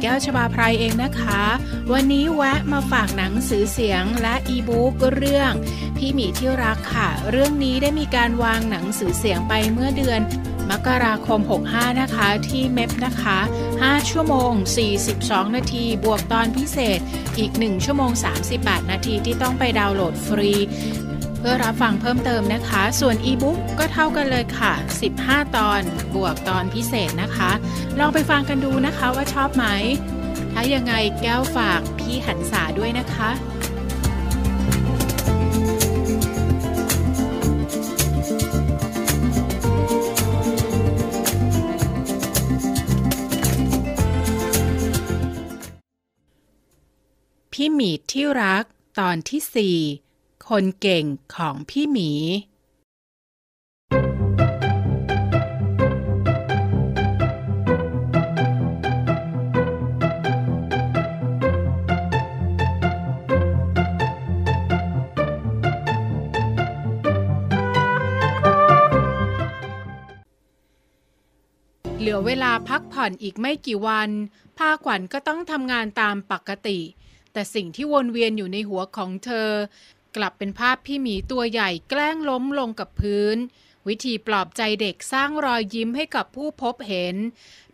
แก้วชบาพรายเองนะคะ วันนี้แวะมาฝากหนังสือเสียงและอีบุ๊กเรื่อง พี่หมีที่รักค่ะ เรื่องนี้ได้มีการวางหนังสือเสียงไปเมื่อเดือนมกราคม 65 นะคะที่เมพนะคะ 5 ชั่วโมง 42 นาที บวกตอนพิเศษอีก 1 ชั่วโมง 38 นาทีที่ต้องไปดาวน์โหลดฟรีพื่อรับฟังเพิ่มเติมนะคะ ส่วนอีบุ๊กก็เท่ากันเลยค่ะ 15 ตอนบวกตอนพิเศษนะคะ ลองไปฟังกันดูนะคะว่าชอบไหม ถ้ายังไงแก้วฝากพี่หันษาด้วยนะคะ พี่มีดที่รักตอนที่สี่คนเก่งของพี่หมี เหลือเวลาพักผ่อนอีกไม่กี่วันพาขวัญก็ต้องทำงานตามปกติ แต่สิ่งที่วนเวียนอยู่ในหัวของเธอกลับเป็นภาพพี่หมีตัวใหญ่แกล้งล้มลงกับพื้น วิธีปลอบใจเด็กสร้างรอยยิ้มให้กับผู้พบเห็น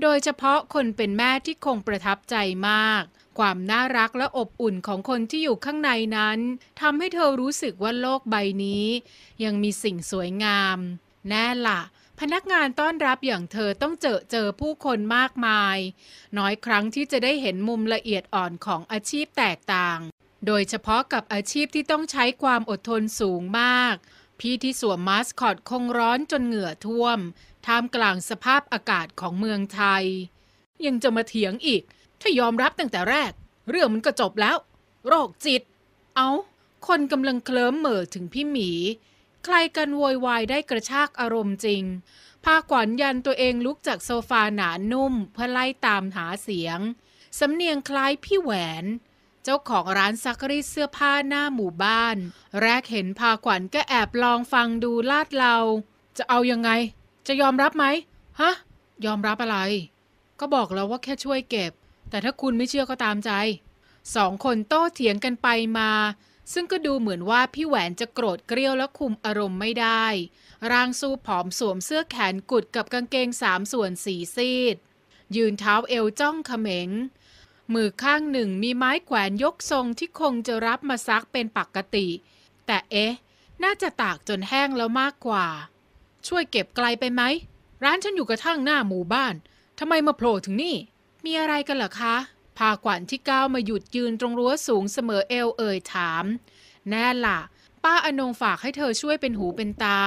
โดยเฉพาะคนเป็นแม่ที่คงประทับใจมาก ความน่ารักและอบอุ่นของคนที่อยู่ข้างในนั้นทำให้เธอรู้สึกว่าโลกใบนี้ยังมีสิ่งสวยงาม แน่ละ่ะ พนักงานต้อนรับอย่างเธอต้องเจอเจอผู้คนมากมาย น้อยครั้งที่จะได้เห็นมุมละเอียดอ่อนของอาชีพแตกต่างโดยเฉพาะกับอาชีพที่ต้องใช้ความอดทนสูงมาก พี่ที่สวมมาสคอตคงร้อนจนเหงื่อท่วมท่ามกลางสภาพอากาศของเมืองไทย ยังจะมาเถียงอีก ถ้ายอมรับตั้งแต่แรก เรื่องมันก็จบแล้ว โรคจิต เอาคนกำลังเคลิ้มเหม่อถึงพี่หมี ใครกันโวยวายได้กระชากอารมณ์จริงพาขวัญยันตัวเองลุกจากโซฟาหนานุ่มเพื่อไล่ตามหาเสียงสำเนียงคล้ายพี่แหวนเจ้าของร้านซักรีดเสื้อผ้าหน้าหมู่บ้าน แรกเห็นพาขวัญก็แอบลองฟังดูลาดเรา จะเอายังไง จะยอมรับไหมฮะ ยอมรับอะไร ก็บอกแล้วว่าแค่ช่วยเก็บ แต่ถ้าคุณไม่เชื่อก็ตามใจ สองคนโต้เถียงกันไปมา ซึ่งก็ดูเหมือนว่าพี่แหวนจะโกรธเกรี้ยวและคุมอารมณ์ไม่ได้ร่างสู้ผอมสวมเสื้อแขนกุดกับกางเกงสามส่วนสีซีด ยืนเท้าเอวจ้องเขม็งมือข้างหนึ่งมีไม้แขวนยกทรงที่คงจะรับมาซักเป็นปกติ แต่เอ๊ะ น่าจะตากจนแห้งแล้วมากกว่า ช่วยเก็บไกลไปไหม ร้านฉันอยู่กระทั่งหน้าหมู่บ้านทำไมมาโผล่ถึงนี่ มีอะไรกันเหรอคะ พากวันที่ก้าวมาหยุดยืนตรงรั้วสูงเสมอเอลเอ่ยถาม แน่ล่ะ ป้าอนงฝากให้เธอช่วยเป็นหูเป็นตา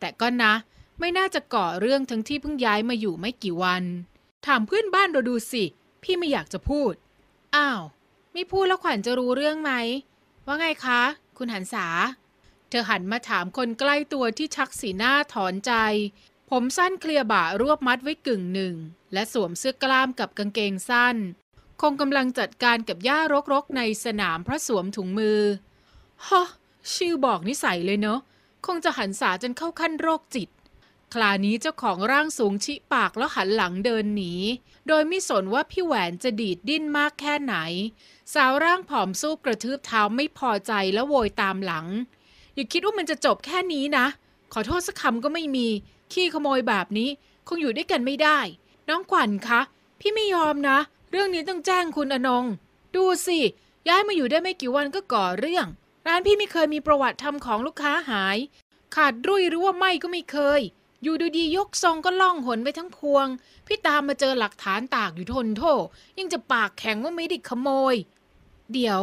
แต่ก็นะ ไม่น่าจะก่อเรื่องทั้งที่เพิ่งย้ายมาอยู่ไม่กี่วัน ถามเพื่อนบ้านเราดูสิพี่ไม่อยากจะพูด อ้าว ไม่พูดแล้วขวัญจะรู้เรื่องไหม ว่าไงคะ คุณหันษา เธอหันมาถามคนใกล้ตัวที่ชักสีหน้าถอนใจ ผมสั้นเคลียบ่ารวบมัดไว้กึ่งหนึ่ง และสวมเสื้อกล้ามกับกางเกงสั้น คงกำลังจัดการกับหญ้ารกๆในสนามพระสวมถุงมือฮะชื่อบอกนิสัยเลยเนาะ คงจะหันษาจนเข้าขั้นโรคจิตคลานี้เจ้าของร่างสูงชิปากแล้วหันหลังเดินหนีโดยไม่สนว่าพี่แหวนจะดีดดิ้นมากแค่ไหน สาวร่างผอมสู้กระทืบเท้าไม่พอใจแล้วโวยตามหลังอย่าคิดว่ามันจะจบแค่นี้นะ ขอโทษสักคำก็ไม่มี ขี้ขโมยแบบนี้คงอยู่ด้วยกันไม่ได้ น้องขวัญคะ พี่ไม่ยอมนะ เรื่องนี้ต้องแจ้งคุณอนงดูสิย้ายมาอยู่ได้ไม่กี่วันก็ก่อเรื่อง ร้านพี่ไม่เคยมีประวัติทำของลูกค้าหาย ขาดรุ่ยหรือว่าไม่ก็ไม่เคยอยู่ดูดียกซองก็ล่องหนไปทั้งพวง พี่ตามมาเจอหลักฐานตากอยู่ทนโทยังจะปากแข็งว่าไม่ได้ขโมย เดี๋ยว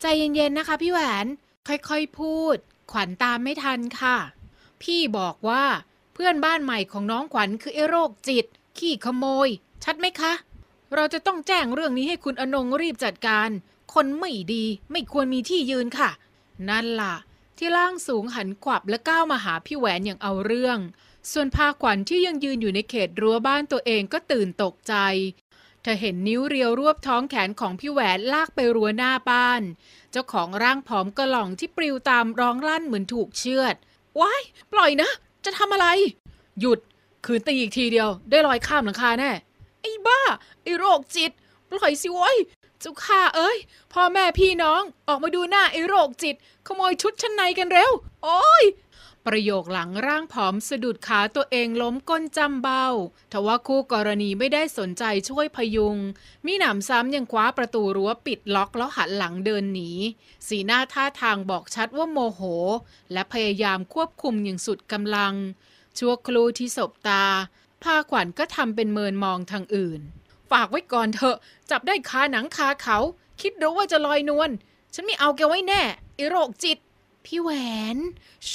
ใจเย็นๆนะคะ พี่แหวน ค่อย ๆพูด ขวัญตามไม่ทันค่ะ พี่บอกว่า เพื่อนบ้านใหม่ของน้องขวัญคือไอ้โรคจิต ขี้ขโมย ชัดไหมคะ เราจะต้องแจ้งเรื่องนี้ให้คุณอนงรีบจัดการ คนไม่ดีไม่ควรมีที่ยืนค่ะ นั่นล่ะ ที่ร่างสูงหันขวับและก้าวมาหาพี่แหวนอย่างเอาเรื่องส่วนพาขวัญที่ยังยืนอยู่ในเขตรั้วบ้านตัวเองก็ตื่นตกใจ เธอเห็นนิ้วเรียวรวบท้องแขนของพี่แหวนลากไปรั้วหน้าบ้าน เจ้าของร่างผอมกระหล่องที่ปลิวตามร้องลั่นเหมือนถูกเชือดว้ายปล่อยนะ จะทำอะไร หยุด คืนตีอีกทีเดียว ได้ลอยข้ามหลังคาแน่ ไอ้บ้า ไอ้โรคจิต ปล่อยสิโว้ยเจ้าข้าเอ้ยพ่อแม่พี่น้องออกมาดูหน้าไอ้โรคจิต ขโมยชุดชั้นในกันเร็วโอ้ยประโยคหลังร่างผอม สะดุดขาตัวเองล้มก้นจำเบา ทว่าคู่กรณีไม่ได้สนใจช่วยพยุงมีหนำซ้ำยังคว้าประตูรั้วปิดล็อกแล้วหันหลังเดินหนีสีหน้าท่าทางบอกชัดว่าโมโห และพยายามควบคุมอย่างสุดกำลัง ชั่วครูที่สบตาพาขวัญก็ทำเป็นเมินมองทางอื่น ฝากไว้ก่อนเถอะจับได้คาหนังคาเขา คิดรู้ว่าจะลอยนวลฉันไม่เอาแกไว้แน่ไอโรคจิต พี่แหวนช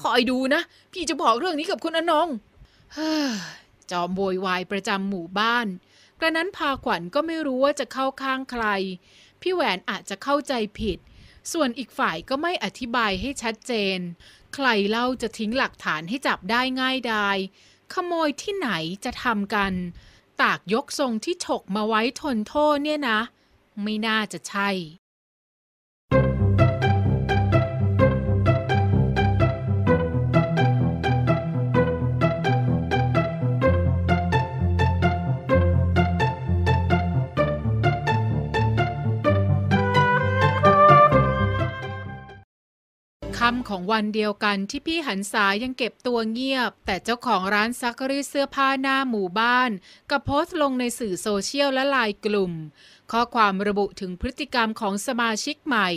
คอยดูนะ พี่จะบอกเรื่องนี้กับคุณอนงจอมโวยวายประจำหมู่บ้าน กระนั้นพาขวัญก็ไม่รู้ว่าจะเข้าข้างใคร พี่แหวนอาจจะเข้าใจผิด ส่วนอีกฝ่ายก็ไม่อธิบายให้ชัดเจน ใครเล่าจะทิ้งหลักฐานให้จับได้ง่ายดาย ขโมยที่ไหนจะทำกัน ตากยกทรงที่ฉกมาไว้ทนโทษเนี่ยนะ ไม่น่าจะใช่ค่ำของวันเดียวกันที่พี่หันสายังเก็บตัวเงียบ แต่เจ้าของร้านซักรีเสื้อผ้าหน้าหมู่บ้านก็โพสต์ลงในสื่อโซเชียลและไลน์กลุ่ม ข้อความระบุถึงพฤติกรรมของสมาชิกใหม่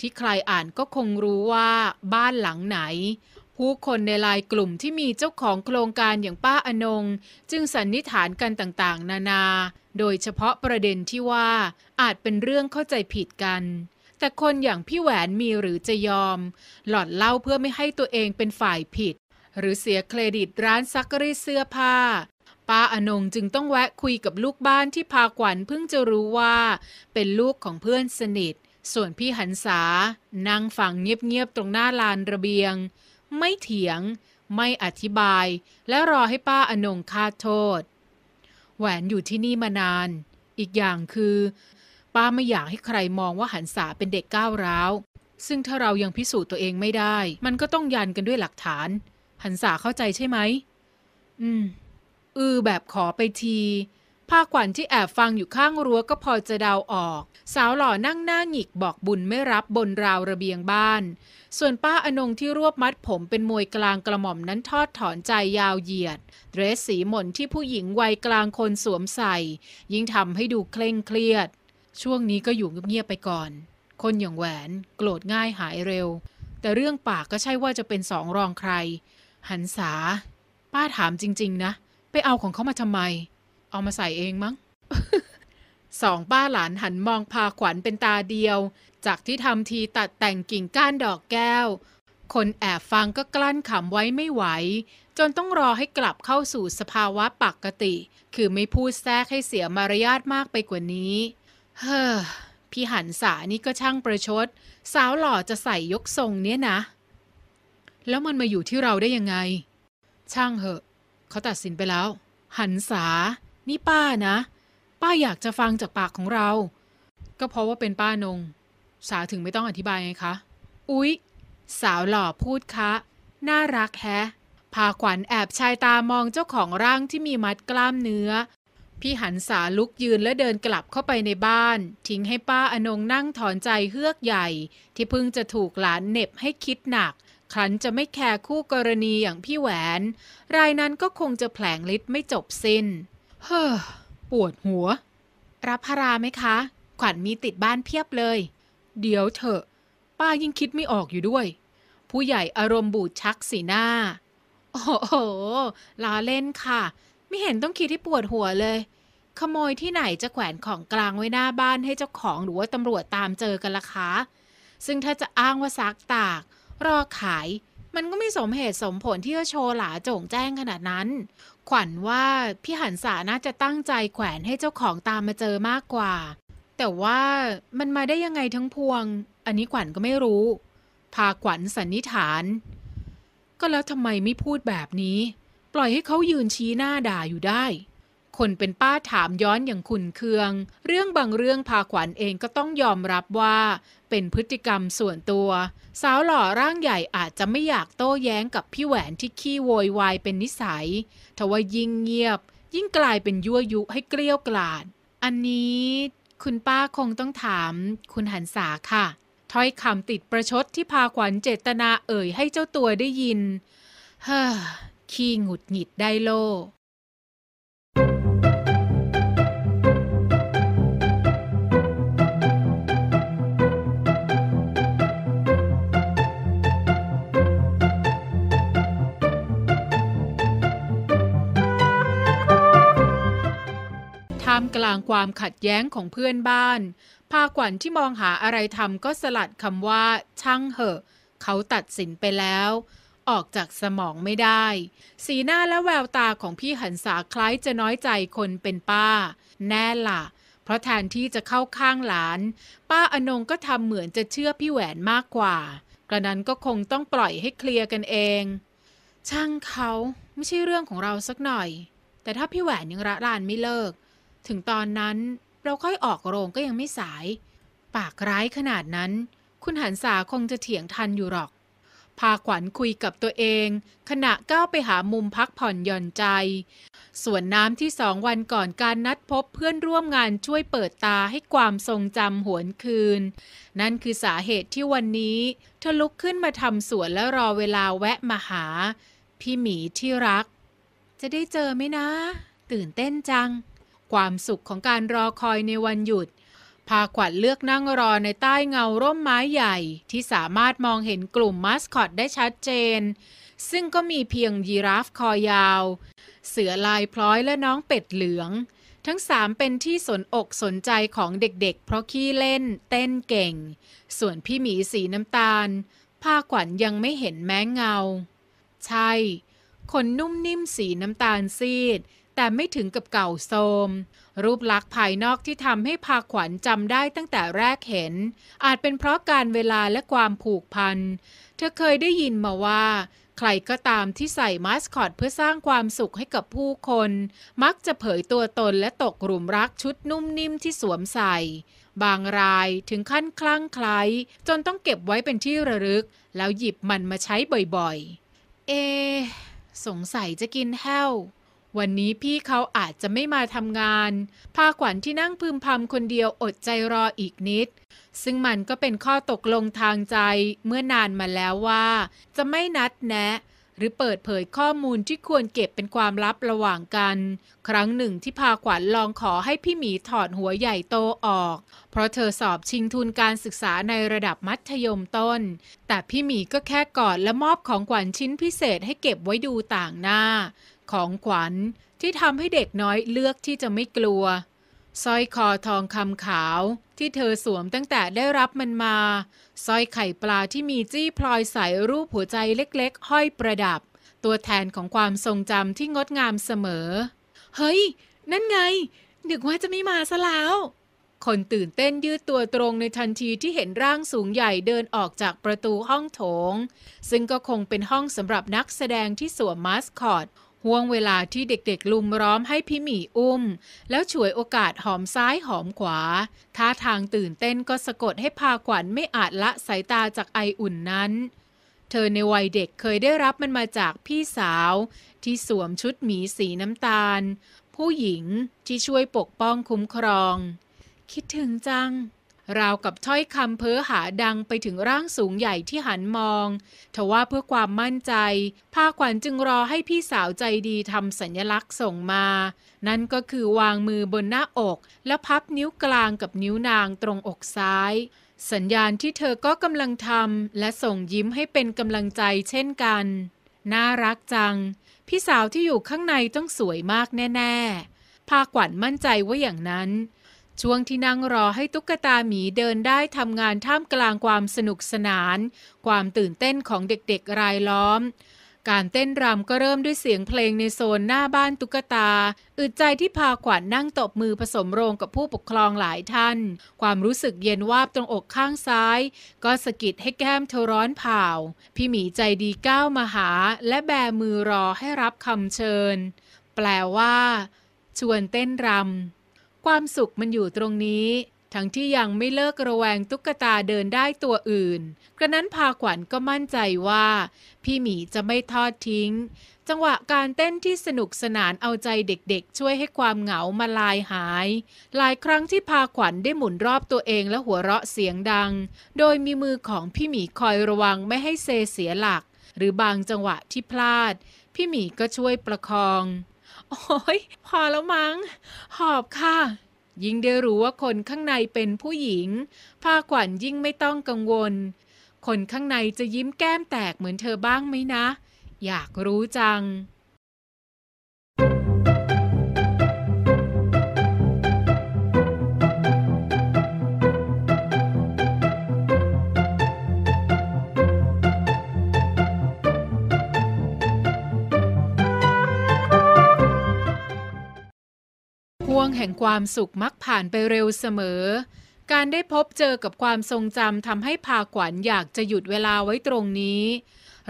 ที่ใครอ่านก็คงรู้ว่าบ้านหลังไหน ผู้คนในไลน์กลุ่มที่มีเจ้าของโครงการอย่างป้าอนงจึงสันนิษฐานกันต่างๆ นานา โดยเฉพาะประเด็นที่ว่าอาจเป็นเรื่องเข้าใจผิดกันแต่คนอย่างพี่แหวนมีหรือจะยอม หลอดเล่าเพื่อไม่ให้ตัวเองเป็นฝ่ายผิด หรือเสียเครดิตร้านซักรีเสื้อผ้า ป้าอนงจึงต้องแวะคุยกับลูกบ้านที่พาขวัญเพิ่งจะรู้ว่า เป็นลูกของเพื่อนสนิท ส่วนพี่หันษานั่งฟังเงียบๆ ตรงหน้าลานระเบียง ไม่เถียง ไม่อธิบาย และรอให้ป้าอนงคาโทษ แหวนอยู่ที่นี่มานาน อีกอย่างคือป้าไม่อยากให้ใครมองว่าหันษาเป็นเด็กก้าวร้าว ซึ่งถ้าเรายังพิสูจน์ตัวเองไม่ได้ มันก็ต้องยันกันด้วยหลักฐาน หันษาเข้าใจใช่ไหม อืม อือแบบขอไปที ผ้าขวัญที่แอบฟังอยู่ข้างรั้วก็พอจะเดาออก สาวหล่อนั่งหน้าหงิกบอกบุญไม่รับบนราวระเบียงบ้าน ส่วนป้าอนงที่รวบมัดผมเป็นมวยกลางกระหม่อมนั้นทอดถอนใจยาวเหยียด เดรสสีหม่นที่ผู้หญิงวัยกลางคนสวมใส่ยิ่งทำให้ดูเคร่งเครียดช่วงนี้ก็อยู่เงียบๆไปก่อน คนอย่างแหวน โกรธง่ายหายเร็ว แต่เรื่องปากก็ใช่ว่าจะเป็นสองรองใคร หันษาป้าถามจริงๆ นะ ไปเอาของเขามาทำไม เอามาใส่เองมั้งสองป้าหลานหันมองพาขวัญเป็นตาเดียว จากที่ทำทีตัดแต่งกิ่งก้านดอกแก้ว คนแอบฟังก็กลั้นขำไว้ไม่ไหว จนต้องรอให้กลับเข้าสู่สภาวะปกติ คือไม่พูดแทรกให้เสียมารยาทมากไปกว่านี้เฮ้อพี่หันสานี่ก็ช่างประชด สาวหล่อจะใส่ยกทรงเนี้ยนะ แล้วมันมาอยู่ที่เราได้ยังไง ช่างเหอะ เขาตัดสินไปแล้ว หันสา นี่ป้านะ ป้าอยากจะฟังจากปากของเรา ก็เพราะว่าเป็นป้านง สาถึงไม่ต้องอธิบายไงคะ อุ๊ยสาวหล่อพูดคะ น่ารักแฮะ พาขวัญแอบชายตามองเจ้าของร่างที่มีมัดกล้ามเนื้อพี่หันสาลุกยืนและเดินกลับเข้าไปในบ้าน ทิ้งให้ป้าอนงนั่งถอนใจเฮือกใหญ่ ที่เพิ่งจะถูกหลานเน็บให้คิดหนัก ครั้นจะไม่แคร์คู่กรณีอย่างพี่แหวน รายนั้นก็คงจะแผลงฤทธิ์ไม่จบสิน้น เฮ้อปวดหัว รับพาราไหมคะ ขวัญมีติดบ้านเพียบเลย เดี๋ยวเถอะ ป้ายิ่งคิดไม่ออกอยู่ด้วย ผู้ใหญ่อารมณ์บูดชักสีหน้าโอ้โหลาเล่นค่ะไม่เห็นต้องคิดที่ปวดหัวเลย ขโมยที่ไหนจะแขวนของกลางไว้หน้าบ้านให้เจ้าของหรือว่าตำรวจตามเจอกันล่ะคะ ซึ่งถ้าจะอ้างว่าซักตาก รอขาย มันก็ไม่สมเหตุสมผลที่จะโชว์หลาโจ่งแจ้งขนาดนั้น ขวัญว่า พี่หันษาน่าจะตั้งใจแขวนให้เจ้าของตามมาเจอมากกว่า แต่ว่ามันมาได้ยังไงทั้งพวง อันนี้ขวัญก็ไม่รู้พาขวัญสันนิษฐาน ก็แล้วทำไมไม่พูดแบบนี้ปล่อยให้เขายืนชี้หน้าด่าอยู่ได้ คนเป็นป้าถามย้อนอย่างขุนเคือง เรื่องบางเรื่องพาขวัญเองก็ต้องยอมรับว่า เป็นพฤติกรรมส่วนตัว สาวหล่อร่างใหญ่อาจจะไม่อยากโต้แย้งกับพี่แหวนที่ขี้โวยวายเป็นนิสัย ทว่ายิ่งเงียบ ยิ่งกลายเป็นยั่วยุให้เกลี้ยวกล่อมอันนี้ คุณป้าคงต้องถาม คุณหันษาค่ะถ้อยคำติดประชดที่พาขวัญเจตนาเอ่ยให้เจ้าตัวได้ยินเฮ้อขี้หงุดหงิดได้โล ท่ามกลางความขัดแย้งของเพื่อนบ้านพาขวัญที่มองหาอะไรทำก็สลัดคำว่า ช่างเหอะ เขาตัดสินไปแล้วออกจากสมองไม่ได้ สีหน้าและแววตาของพี่หันษาคล้ายจะน้อยใจคนเป็นป้า แน่ล่ะ เพราะแทนที่จะเข้าข้างหลาน ป้าอนงก็ทำเหมือนจะเชื่อพี่แหวนมากกว่า กระนั้นก็คงต้องปล่อยให้เคลียร์กันเอง ช่างเขาไม่ใช่เรื่องของเราสักหน่อย แต่ถ้าพี่แหวนยังระรานไม่เลิก ถึงตอนนั้นเราค่อยออกโรงก็ยังไม่สาย ปากร้ายขนาดนั้น คุณหันสาคงจะเถียงทันอยู่หรอกพาขวัญคุยกับตัวเอง ขณะก้าวไปหามุมพักผ่อนหย่อนใจ ส่วนน้ำที่สองวันก่อนการนัดพบเพื่อนร่วมงานช่วยเปิดตาให้ความทรงจำหวนคืน นั่นคือสาเหตุที่วันนี้เธอลุกขึ้นมาทำสวนและรอเวลาแวะมาหา พี่หมีที่รัก จะได้เจอไหมนะ ตื่นเต้นจัง ความสุขของการรอคอยในวันหยุดพาขวัญเลือกนั่งรอในใต้เงาร่มไม้ใหญ่ที่สามารถมองเห็นกลุ่มมาสคอตได้ชัดเจน ซึ่งก็มีเพียงยีราฟคอยาว เสือลายพลอยและน้องเป็ดเหลือง ทั้งสามเป็นที่สนอกสนใจของเด็กๆ เพราะขี้เล่นเต้นเก่ง ส่วนพี่หมีสีน้ำตาล พาขวัญยังไม่เห็นแม้เงา ใช่ขนนุ่มนิ่มสีน้ำตาลซีด แต่ไม่ถึงกับเก่าโทมรูปลักษณ์ภายนอกที่ทำให้พาขวัญจำได้ตั้งแต่แรกเห็น อาจเป็นเพราะการเวลาและความผูกพัน เธอเคยได้ยินมาว่า ใครก็ตามที่ใส่มาสคอตเพื่อสร้างความสุขให้กับผู้คน มักจะเผยตัวตนและตกกลุ่มรักชุดนุ่มนิ่มที่สวมใส่ บางรายถึงขั้นคลั่งไคล้จนต้องเก็บไว้เป็นที่ระลึก แล้วหยิบมันมาใช้บ่อยๆเอ สงสัยจะกินแห้ววันนี้พี่เขาอาจจะไม่มาทำงานพาขวัญที่นั่งพึมพำคนเดียวอดใจรออีกนิด ซึ่งมันก็เป็นข้อตกลงทางใจเมื่อนานมาแล้วว่าจะไม่นัดแนะหรือเปิดเผยข้อมูลที่ควรเก็บเป็นความลับระหว่างกัน ครั้งหนึ่งที่พาขวัญลองขอให้พี่หมีถอดหัวใหญ่โตออก เพราะเธอสอบชิงทุนการศึกษาในระดับมัธยมต้น แต่พี่หมีก็แค่กอดและมอบของขวัญชิ้นพิเศษให้เก็บไว้ดูต่างหน้า ของขวัญที่ทำให้เด็กน้อยเลือกที่จะไม่กลัวสร้อยคอทองคำขาวที่เธอสวมตั้งแต่ได้รับมันมา สร้อยไข่ปลาที่มีจี้พลอยใสรูปหัวใจเล็กๆ ห้อยประดับ ตัวแทนของความทรงจำที่งดงามเสมอ เฮ้ย นั่นไง นึกว่าจะไม่มาซะแล้ว คนตื่นเต้นยืดตัวตรงในทันทีที่เห็นร่างสูงใหญ่เดินออกจากประตูห้องโถง ซึ่งก็คงเป็นห้องสำหรับนักแสดงที่สวมมาสคอตห่วงเวลาที่เด็กๆลุมร้อมให้พี่หมีอุ้ม แล้วฉวยโอกาสหอมซ้ายหอมขวา ท่าทางตื่นเต้นก็สะกดให้พาขวัญไม่อาจละสายตาจากไออุ่นนั้น เธอในวัยเด็กเคยได้รับมันมาจากพี่สาว ที่สวมชุดหมีสีน้ำตาล ผู้หญิงที่ช่วยปกป้องคุ้มครอง คิดถึงจังราวกับถ้อยคำเพ้อหาดังไปถึงร่างสูงใหญ่ที่หันมองทว่าเพื่อความมั่นใจภาขวัญจึงรอให้พี่สาวใจดีทำสัญลักษณ์ส่งมา นั่นก็คือวางมือบนหน้าอกและพับนิ้วกลางกับนิ้วนางตรงอกซ้าย สัญญาณที่เธอก็กำลังทำและส่งยิ้มให้เป็นกำลังใจเช่นกัน น่ารักจัง พี่สาวที่อยู่ข้างในต้องสวยมากแน่ๆ ภาขวัญมั่นใจว่าอย่างนั้นช่วงที่นั่งรอให้ตุ๊กตาหมีเดินได้ทำงานท่ามกลางความสนุกสนาน ความตื่นเต้นของเด็กๆรายล้อม การเต้นรำก็เริ่มด้วยเสียงเพลงในโซนหน้าบ้านตุ๊กตาอึดใจที่พาขวัญนนั่งตบมือผสมโรงกับผู้ปกครองหลายท่าน ความรู้สึกเย็นวาบตรงอกข้างซ้ายก็สะกิดให้แก้มเธอร้อนเผาพี่หมีใจดีก้าวมาหาและแบมือรอให้รับคำเชิญ แปลว่า ชวนเต้นรำความสุขมันอยู่ตรงนี้ ทั้งที่ยังไม่เลิกระแวงตุ๊กตาเดินได้ตัวอื่น กระนั้นพาขวัญก็มั่นใจว่า พี่หมีจะไม่ทอดทิ้ง จังหวะการเต้นที่สนุกสนานเอาใจเด็กๆช่วยให้ความเหงามาลายหาย หลายครั้งที่พาขวัญได้หมุนรอบตัวเองและหัวเราะเสียงดัง โดยมีมือของพี่หมีคอยระวังไม่ให้เซเสียหลัก หรือบางจังหวะที่พลาด พี่หมีก็ช่วยประคองโอ้ยพอแล้วมัง้ง หอบค่ะ ยิ่งได้รู้ว่าคนข้างในเป็นผู้หญิงพาขวัญยิ่งไม่ต้องกังวล คนข้างในจะยิ้มแก้มแตกเหมือนเธอบ้างไหมนะ อยากรู้จังวงแห่งความสุขมักผ่านไปเร็วเสมอ การได้พบเจอกับความทรงจำทำให้พาขวัญอยากจะหยุดเวลาไว้ตรงนี้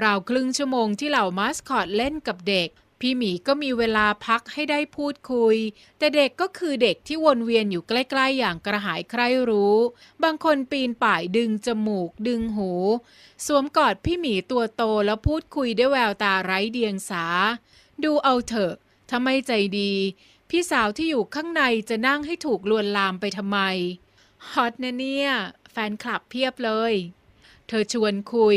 ราวครึ่งชั่วโมงที่เหล่ามาสคอตเล่นกับเด็ก พี่หมีก็มีเวลาพักให้ได้พูดคุย แต่เด็กก็คือเด็กที่วนเวียนอยู่ใกล้ๆ อย่างกระหายใครรู้ บางคนปีนป่ายดึงจมูกดึงหู สวมกอด พี่หมีตัวโตแล้วพูดคุยด้วยแววตาไร้เดียงสา ดูเอาเถอะถ้าไม่ใจดีพี่สาวที่อยู่ข้างในจะนั่งให้ถูกลวนลามไปทำไมฮอตนะเนี่ย แฟนคลับเพียบเลย เธอชวนคุย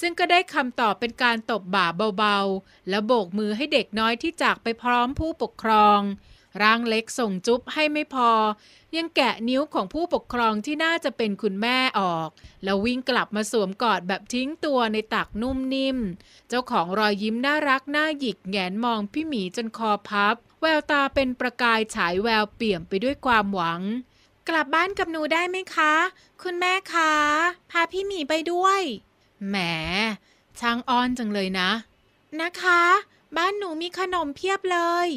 ซึ่งก็ได้คำตอบเป็นการตบบ่าเบาๆ แล้วโบกมือให้เด็กน้อยที่จากไปพร้อมผู้ปกครองร่างเล็กส่งจุ๊บให้ไม่พอ ยังแกะนิ้วของผู้ปกครองที่น่าจะเป็นคุณแม่ออก แล้ววิ่งกลับมาสวมกอดแบบทิ้งตัวในตักนุ่มนิ่ม เจ้าของรอยยิ้มน่ารักน่าหยิกแงนมองพี่หมีจนคอพับ แววตาเป็นประกายฉายแววเปี่ยมไปด้วยความหวัง กลับบ้านกับหนูได้ไหมคะ คุณแม่คะพาพี่หมีไปด้วยแหมช่างอ้อนจังเลยนะ นะคะ บ้านหนูมีขนมเพียบเลย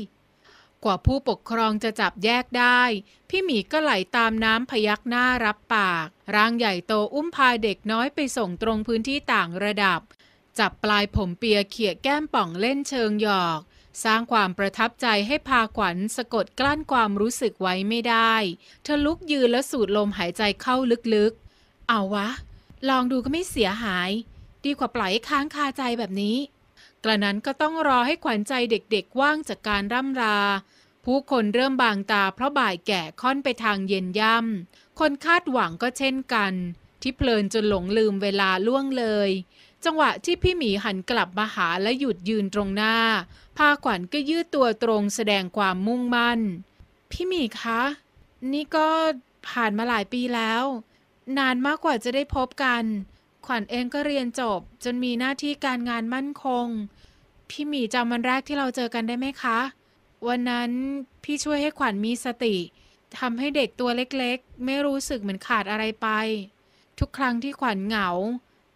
กว่าผู้ปกครองจะจับแยกได้ พี่หมีก็ไหลาตามน้ำพยักหน้ารับปาก ร่างใหญ่โตอุ้มพาเด็กน้อยไปส่งตรงพื้นที่ต่างระดับ จับปลายผมเปียเขี่ยแก้มป่องเล่นเชิงหยอก สร้างความประทับใจให้พาขวัญสะกดกลั้นความรู้สึกไว้ไม่ได้ เธอลุกยืนแล้วสูดลมหายใจเข้าลึกๆ เอาวะ ลองดูก็ไม่เสียหาย ดีกว่าปล่อยค้างคาใจแบบนี้กระนั้นก็ต้องรอให้ขวัญใจเด็กๆว่างจากการร่ำรา ผู้คนเริ่มบางตาเพราะบ่ายแก่ค่อนไปทางเย็นย่ำคนคาดหวังก็เช่นกัน ที่เพลินจนหลงลืมเวลาล่วงเลย จังหวะที่พี่หมีหันกลับมาหาและหยุดยืนตรงหน้าพาขวัญก็ยืดตัวตรงแสดงความมุ่งมั่น พี่หมีคะ นี่ก็ผ่านมาหลายปีแล้ว นานมากกว่าจะได้พบกันขวัญเองก็เรียนจบจนมีหน้าที่การงานมั่นคง พี่หมีจำวันแรกที่เราเจอกันได้ไหมคะ วันนั้นพี่ช่วยให้ขวัญมีสติทำให้เด็กตัวเล็กๆ ไม่รู้สึกเหมือนขาดอะไรไป ทุกครั้งที่ขวัญเหงา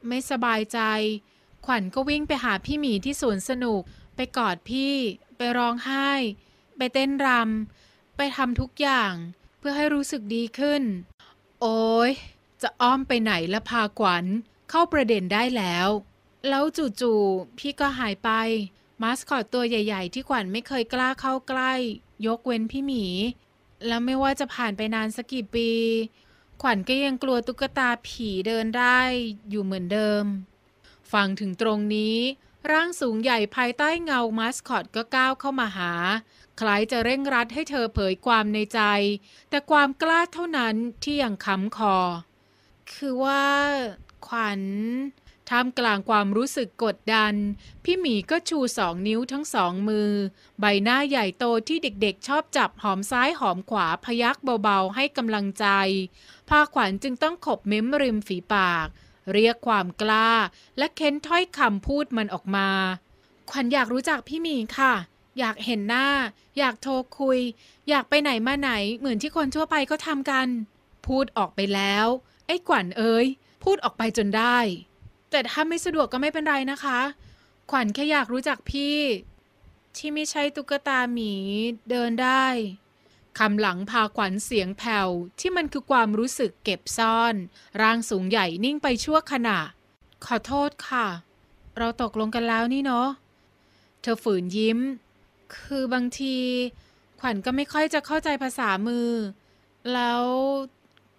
ไม่สบายใจ ขวัญก็วิ่งไปหาพี่หมีที่สวนสนุกไปกอดพี่ ไปร้องไห้ ไปเต้นรำไปทำทุกอย่างเพื่อให้รู้สึกดีขึ้น โอ้ยจะอ้อมไปไหนละพาขวัญเข้าประเด็นได้แล้ว แล้วจู่ๆพี่ก็หายไป มาสคอตตัวใหญ่ ๆ ที่ขวัญไม่เคยกล้าเข้าใกล้ ยกเว้นพี่หมี แล้วไม่ว่าจะผ่านไปนานสักกี่ปี ขวัญก็ยังกลัวตุ๊กตาผีเดินได้ อยู่เหมือนเดิม ฟังถึงตรงนี้ ร่างสูงใหญ่ภายใต้เงามาสคอตก็ก้าวเข้ามาหา คล้ายจะเร่งรัดให้เธอเผยความในใจ แต่ความกล้าเท่านั้นที่ยังข้ำคอคือว่าขวัญท่ามกลางความรู้สึกกดดัน พี่หมีก็ชูสองนิ้วทั้งสองมือ ใบหน้าใหญ่โตที่เด็กๆ ชอบจับหอมซ้ายหอมขวาพยักเบาๆ ให้กำลังใจ พาขวัญจึงต้องขบเม้มริมฝีปาก เรียกความกล้าและเค้นถ้อยคำพูดมันออกมาขวัญอยากรู้จักพี่หมีค่ะ อยากเห็นหน้า อยากโทรคุย อยากไปไหนมาไหนเหมือนที่คนทั่วไปก็ทำกัน พูดออกไปแล้ว ไอ้ขวัญเอ้ยพูดออกไปจนได้ แต่ถ้าไม่สะดวกก็ไม่เป็นไรนะคะ ขวัญแค่อยากรู้จักพี่ ที่ไม่ใช่ตุ๊กตาหมีเดินได้คำหลังพาขวัญเสียงแผ่ว ที่มันคือความรู้สึกเก็บซ่อนร่างสูงใหญ่นิ่งไปชั่วขณะ ขอโทษค่ะ เราตกลงกันแล้วนี่เนาะเธอฝืนยิ้ม คือบางที ขวัญก็ไม่ค่อยจะเข้าใจภาษามือ แล้ว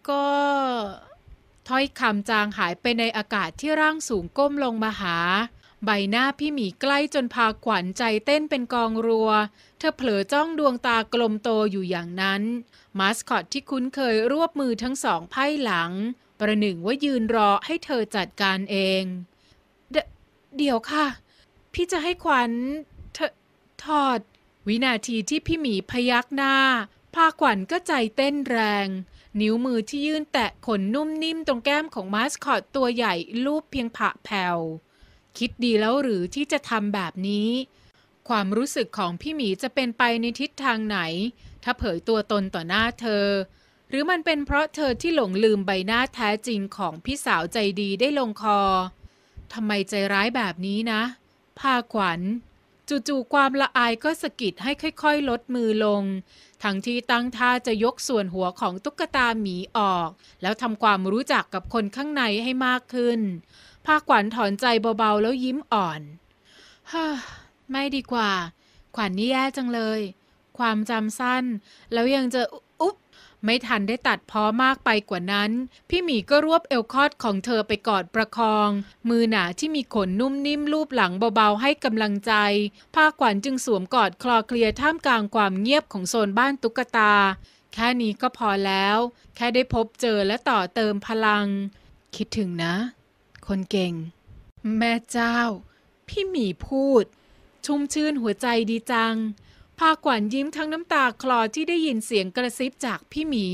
ก็ถ้อยคำจางหายไปในอากาศที่ร่างสูงก้มลงมาหา ใบหน้าพี่หมีใกล้จนพาขวัญใจเต้นเป็นกองรัว เธอเผลอจ้องดวงตากลมโตอยู่อย่างนั้น มาสคอตที่คุ้นเคยรวบมือทั้งสองไพ่หลัง ประหนึ่งว่ายืนรอให้เธอจัดการเอง เดเดี๋ยวค่ะ พี่จะให้ขวัญเธอถอด วินาทีที่พี่หมีพยักหน้า พาขวัญก็ใจเต้นแรงนิ้วมือที่ยื่นแตะ ขนนุ่มนิ่มตรงแก้มของมาสคอตตัวใหญ่รูปเพียงผะแผ่ว คิดดีแล้วหรือที่จะทำแบบนี้ ความรู้สึกของพี่หมีจะเป็นไปในทิศทางไหน ถ้าเผยตัวตนต่อหน้าเธอ หรือมันเป็นเพราะเธอที่หลงลืมใบหน้าแท้จริงของพี่สาวใจดีได้ลงคอทำไมใจร้ายแบบนี้นะพาขวัญจู่ๆ ความละอายก็สะกิด ให้ค่อย ๆ ลดมือลง ทั้งที่ตั้ง ท่า จะยกส่วนหัวของตุ๊กตา หมีออก แล้วทำความรู้จักกับคนข้าง ใน ให้มากขึ้น ภาขวัญถอนใจ เบา ๆ แล้วยิ้มอ่อนฮ่าไม่ดีกว่า ขวัญนนี่แย่จัง เลย ความจำสั้น แล้วยังจะไม่ทันได้ตัดพ้อมากไปกว่านั้น พี่หมีก็รวบเอวคอดของเธอไปกอดประคอง มือหนาที่มีขนนุ่มนิ่มลูบหลังเบาๆให้กำลังใจผ้าขวัญจึงสวมกอดคลอเคลียท่ามกลางความเงียบของโซนบ้านตุ๊กตา แค่นี้ก็พอแล้ว แค่ได้พบเจอและต่อเติมพลัง คิดถึงนะ คนเก่ง แม่เจ้า พี่หมีพูด ชุ่มชื่นหัวใจดีจังพาขวัญยิ้มทั้งน้ำตาคลอที่ได้ยินเสียงกระซิบจากพี่หมี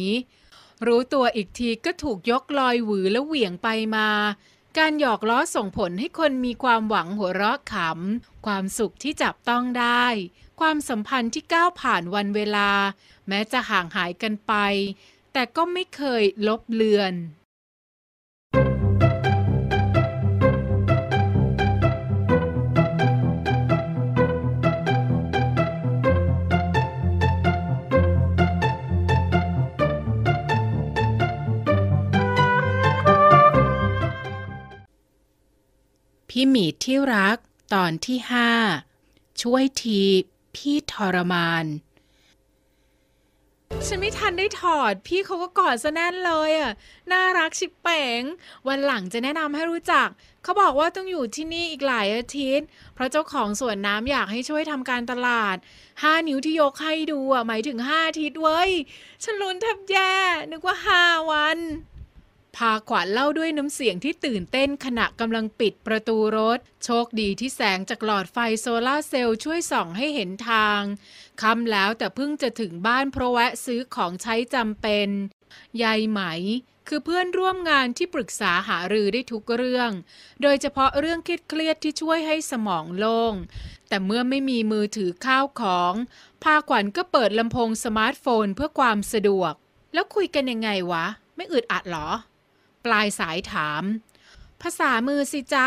รู้ตัวอีกทีก็ถูกยกลอยหวือและเหวี่ยงไปมา การหยอกล้อส่งผลให้คนมีความหวังหัวเราะขำ ความสุขที่จับต้องได้ ความสัมพันธ์ที่ก้าวผ่านวันเวลา แม้จะห่างหายกันไป แต่ก็ไม่เคยลบเลือนพี่หมีที่รักตอนที่ห้าช่วยทีพี่ทรมาน ฉันไม่ทันได้ถอด พี่เขาก็กอดซะแน่นเลยอ่ะ น่ารักชิบเปง วันหลังจะแนะนำให้รู้จัก เขาบอกว่าต้องอยู่ที่นี่อีกหลายอาทิตย์ เพราะเจ้าของสวนน้ำอยากให้ช่วยทำการตลาดห้านิ้วที่ยกให้ดูอ่ะ หมายถึงห้าอาทิตย์เว้ย ฉันลุ้นทับแย่ นึกว่าห้าวันพาขวัญเล่าด้วยน้ำเสียงที่ตื่นเต้นขณะกำลังปิดประตูรถ โชคดีที่แสงจากหลอดไฟโซลาเซลล์ช่วยส่องให้เห็นทางค่ำแล้วแต่เพิ่งจะถึงบ้านเพราะแวะซื้อของใช้จำเป็นยายไหม คือเพื่อนร่วมงานที่ปรึกษาหารือได้ทุกเรื่อง โดยเฉพาะเรื่องคิดเครียดที่ช่วยให้สมองโลง่งแต่เมื่อไม่มีมือถือข้าวของพาขวัญก็เปิดลำโพงสมาร์ทโฟนเพื่อความสะดวก แล้วคุยกันยังไงวะ ไม่อึดอัดหรอปลายสายถาม ภาษามือสิจ๊ะ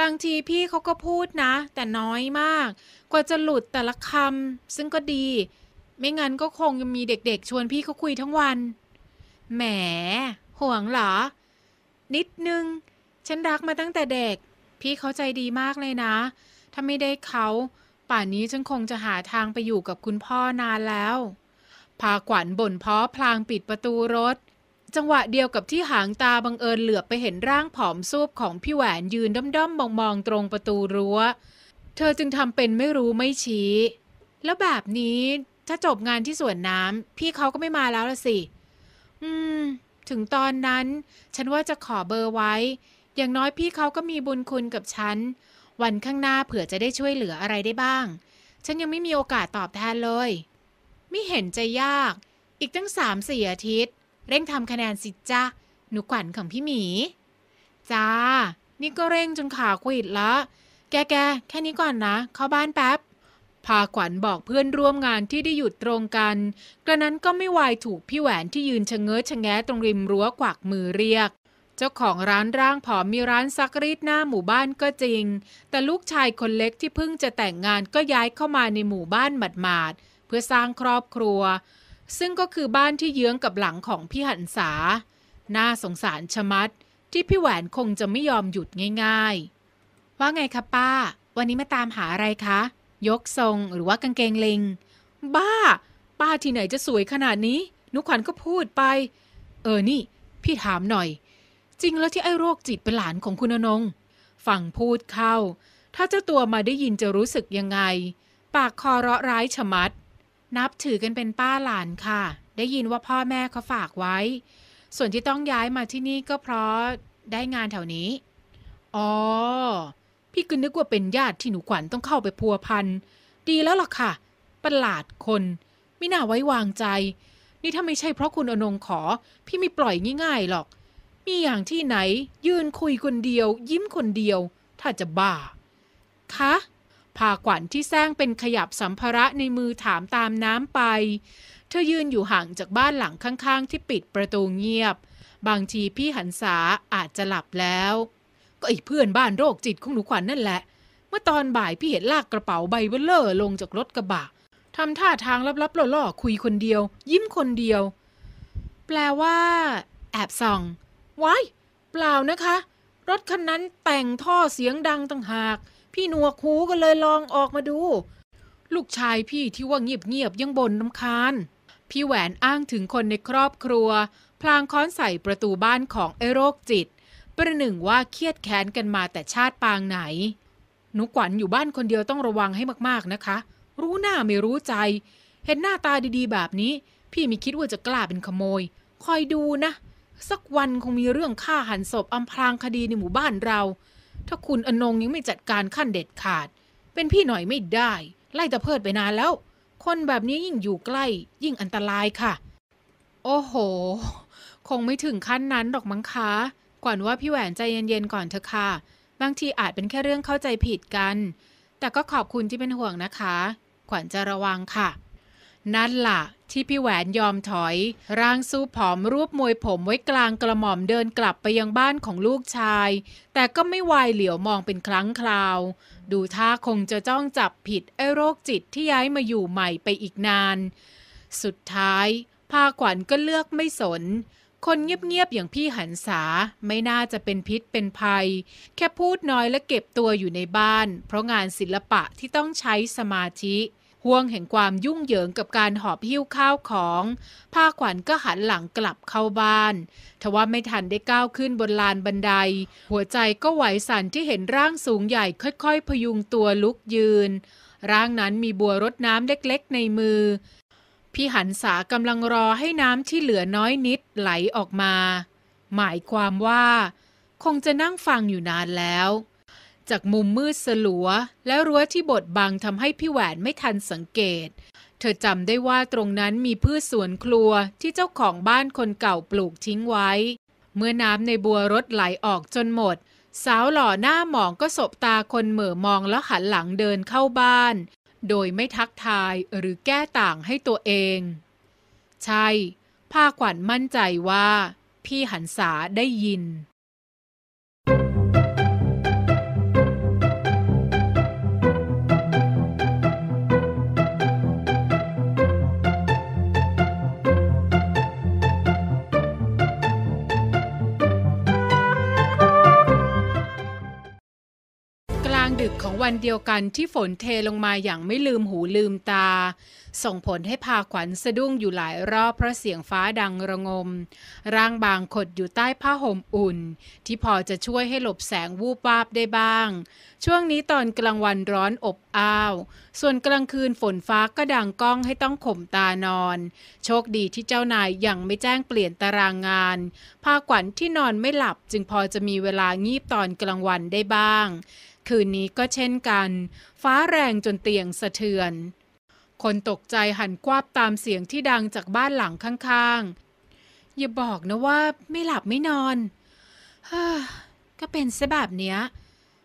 บางทีพี่เขาก็พูดนะ แต่น้อยมาก กว่าจะหลุดแต่ละคำซึ่งก็ดี ไม่งั้นก็คงมีเด็กๆ ชวนพี่เขาคุยทั้งวันแหมห่วงเหรอ นิดนึง ฉันรักมาตั้งแต่เด็ก พี่เขาใจดีมากเลยนะ ถ้าไม่ได้เขา ป่านนี้ฉันคงจะหาทางไปอยู่กับคุณพ่อนานแล้ว พากวัญบ่นเพาะพลางปิดประตูรถจังหวะเดียวกับที่หางตาบังเอิญเหลือบไปเห็นร่างผอมซูบของพี่แหวนยืนด้อมๆมอง ๆ ตรงประตูรั้วเธอจึงทำเป็นไม่รู้ไม่ชี้ แล้วแบบนี้ถ้าจบงานที่สวนน้ำ พี่เขาก็ไม่มาแล้วละสิ อืม ถึงตอนนั้น ฉันว่าจะขอเบอร์ไว้ อย่างน้อยพี่เขาก็มีบุญคุณกับฉัน วันข้างหน้าเผื่อจะได้ช่วยเหลืออะไรได้บ้าง ฉันยังไม่มีโอกาสตอบแทนเลยไม่เห็นจะยาก อีกตั้งสามสี่อาทิตย์เร่งทำคะแนนสิจ้าหนูขวัญของพี่หมี จ้า นี่ก็เร่งจนขาขวิดละ แกแกแค่นี้ก่อนนะ เข้าบ้านแป๊บ พาขวัญบอกเพื่อนร่วมงานที่ได้หยุดตรงกัน กระนั้นก็ไม่วายถูกพี่แหวนที่ยืนชะเง้อชะแงะตรงริมรั้วกวักมือเรียก เจ้าของร้านร่างผอมมีร้านซักรีดหน้าหมู่บ้านก็จริง แต่ลูกชายคนเล็กที่เพิ่งจะแต่งงานก็ย้ายเข้ามาในหมู่บ้านหมาดๆเพื่อสร้างครอบครัวซึ่งก็คือบ้านที่เยื้องกับหลังของพี่หันษา น่าสงสารชะมัด ที่พี่แหวนคงจะไม่ยอมหยุดง่ายๆ ว่าไงคะป้า วันนี้มาตามหาอะไรคะ ยกทรงหรือว่ากางเกงเลงบ้า ป้าที่ไหนจะสวยขนาดนี้ นุขวัญก็พูดไป เออนี่ พี่ถามหน่อย จริงแล้วที่ไอ้โรคจิตเป็นหลานของคุณนงฝั่งพูดเข้า ถ้าเจ้าตัวมาได้ยินจะรู้สึกยังไง ปากคอเราะร้ายชะมัดนับถือกันเป็นป้าหลานค่ะ ได้ยินว่าพ่อแม่เขาฝากไว้ ส่วนที่ต้องย้ายมาที่นี่ก็เพราะได้งานแถวนี้ อ๋อ พี่ก็นึกว่าเป็นญาติที่หนูขวัญต้องเข้าไปพัวพันดีแล้วล่ะค่ะ ประหลาดคน ไม่น่าไว้วางใจ นี่ถ้าไม่ใช่เพราะคุณอนงขอ พี่ไม่ปล่อยง่ายๆหรอก มีอย่างที่ไหน ยืนคุยคนเดียว ยิ้มคนเดียว ถ้าจะบ้า คะพาขวัญที่แซงเป็นขยับสัมภาระในมือถามตามน้ำไป เธอยืนอยู่ห่างจากบ้านหลังข้างๆที่ปิดประตูเงียบ บางทีพี่หันษาอาจจะหลับแล้ว ก็อีเพื่อนบ้านโรคจิตของหนูขวัญนนั่นแหละ เมื่อตอนบ่ายพี่เห็นลากกระเป๋าใบเบลเลอร์ลงจากรถกระบะทำท่าทางลับๆล่อๆคุยคนเดียว ยิ้มคนเดียว แปลว่าแอบส่องไว้เปล่านะคะ รถคันนั้นแต่งท่อเสียงดังต่างหากพี่หนวกหูก็เลยลองออกมาดู ลูกชายพี่ที่ว่าเงียบๆยังบ่น้ำคานพี่แหวนอ้างถึงคนในครอบครัว พลางค้อนใส่ประตูบ้านของไอโรคจิต ประหนึ่งว่าเครียดแค้นกันมาแต่ชาติปางไหน หนูขวัญอยู่บ้านคนเดียวต้องระวังให้มาก ๆ นะคะ รู้หน้าไม่รู้ใจ เห็นหน้าตาดีๆแบบนี้ พี่ไม่คิดว่าจะกล้าเป็นขโมย คอยดูนะ สักวันคงมีเรื่องฆ่าหันศพอำพรางคดีในหมู่บ้านเราถ้าคุณอนงยังไม่จัดการขั้นเด็ดขาด เป็นพี่หน่อยไม่ได้ ไล่ตะเพิดไปนานแล้ว คนแบบนี้ยิ่งอยู่ใกล้ยิ่งอันตรายค่ะ โอ้โห คงไม่ถึงขั้นนั้นหรอกมั้งคะก่อนว่าพี่แหวนใจเย็นๆก่อนเถอะค่ะบางทีอาจเป็นแค่เรื่องเข้าใจผิดกัน แต่ก็ขอบคุณที่เป็นห่วงนะคะ ขวัญจะระวังค่ะนั่นละ่ะ ที่พี่แหวนยอมถอยร่างสู้ผอมรวบมวยผมไว้กลางกระหม่อมเดินกลับไปยังบ้านของลูกชาย แต่ก็ไม่ไวายเหลียวมองเป็นครั้งคราว ดูท่าคงจะจ้องจับผิดไอ้โรคจิตที่ย้ายมาอยู่ใหม่ไปอีกนาน สุดท้ายพาขวัญก็เลือกไม่สน คนเงียบๆ อย่างพี่หันษาไม่น่าจะเป็นพิษเป็นภัย แค่พูดน้อยและเก็บตัวอยู่ในบ้าน เพราะงานศิลปะที่ต้องใช้สมาธิห่วงแห่งความยุ่งเหยิงกับการหอบหิ้วข้าวของ้าขวัญก็หันหลังกลับเข้าบ้านทว่าไม่ทันได้ก้าวขึ้นบนลานบันได หัวใจก็ไหวสั่นที่เห็นร่างสูงใหญ่ค่อยๆ พยุงตัวลุกยืน ร่างนั้นมีบัวรดน้ำเล็กๆในมือ พี่หันษากำลังรอให้น้ำที่เหลือน้อยนิดไหลออกมา หมายความว่า คงจะนั่งฟังอยู่นานแล้วจากมุมมืดสลัวและรั้วที่บดบังทำให้พี่แหวนไม่ทันสังเกต เธอจำได้ว่าตรงนั้นมีพืชสวนครัวที่เจ้าของบ้านคนเก่าปลูกทิ้งไว้ เมื่อน้ำในบัวรถไหลออกจนหมด สาวหล่อหน้าหมองก็สบตาคนเหม่อมองแล้วหันหลังเดินเข้าบ้าน โดยไม่ทักทายหรือแก้ต่างให้ตัวเอง ใช่ ผ้าขวัญมั่นใจว่า พี่หันษาได้ยินวันเดียวกันที่ฝนเทลงมาอย่างไม่ลืมหูลืมตา ส่งผลให้พาขวัญสะดุ้งอยู่หลายรอบเพราะเสียงฟ้าดังระงมร่างบางขดอยู่ใต้ผ้าห่มอุ่น ที่พอจะช่วยให้หลบแสงวูบวาบได้บ้าง ช่วงนี้ตอนกลางวันร้อนอบอ้าว ส่วนกลางคืนฝนฟ้าก็ดังก้องให้ต้องข่มตานอน โชคดีที่เจ้านายยังไม่แจ้งเปลี่ยนตารางงานพาขวัญที่นอนไม่หลับจึงพอจะมีเวลางีบตอนกลางวันได้บ้างคืนนี้ก็เช่นกัน ฟ้าแรงจนเตียงสะเทือน คนตกใจหันควาบตามเสียงที่ดังจากบ้านหลังข้างๆ อย่าบอกนะว่าไม่หลับไม่นอนก็เป็นซะแบบเนี้ย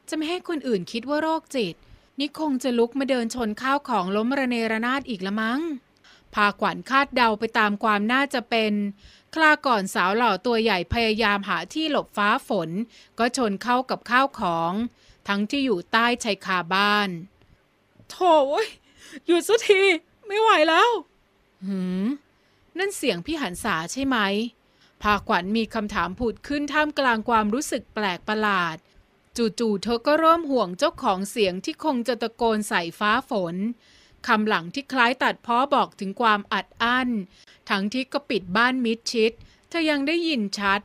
จะไม่ให้คนอื่นคิดว่าโรคจิต นี่คงจะลุกมาเดินชนข้าวของล้มระเนระนาดอีกละมั้ง พาขวัญคาดเดาไปตามความน่าจะเป็น คลาก่อนสาวหล่อตัวใหญ่พยายามหาที่หลบฟ้าฝน ก็ชนเข้ากับข้าวของทั้งที่อยู่ใต้ชายคาบ้านโถ่หยุดสักที ไม่ไหวแล้ว หืม นั่นเสียงพี่หันษาใช่ไหม พาขวัญมีคำถามผุดขึ้นท่ามกลางความรู้สึกแปลกประหลาด จู่ๆ เธอก็เริ่มห่วงเจ้าของเสียงที่คงจะตะโกนใส่ฟ้าฝน คำหลังที่คล้ายตัดพ้อบอกถึงความอัดอั้น ทั้งที่ก็ปิดบ้านมิดชิดเธอยังได้ยินชัด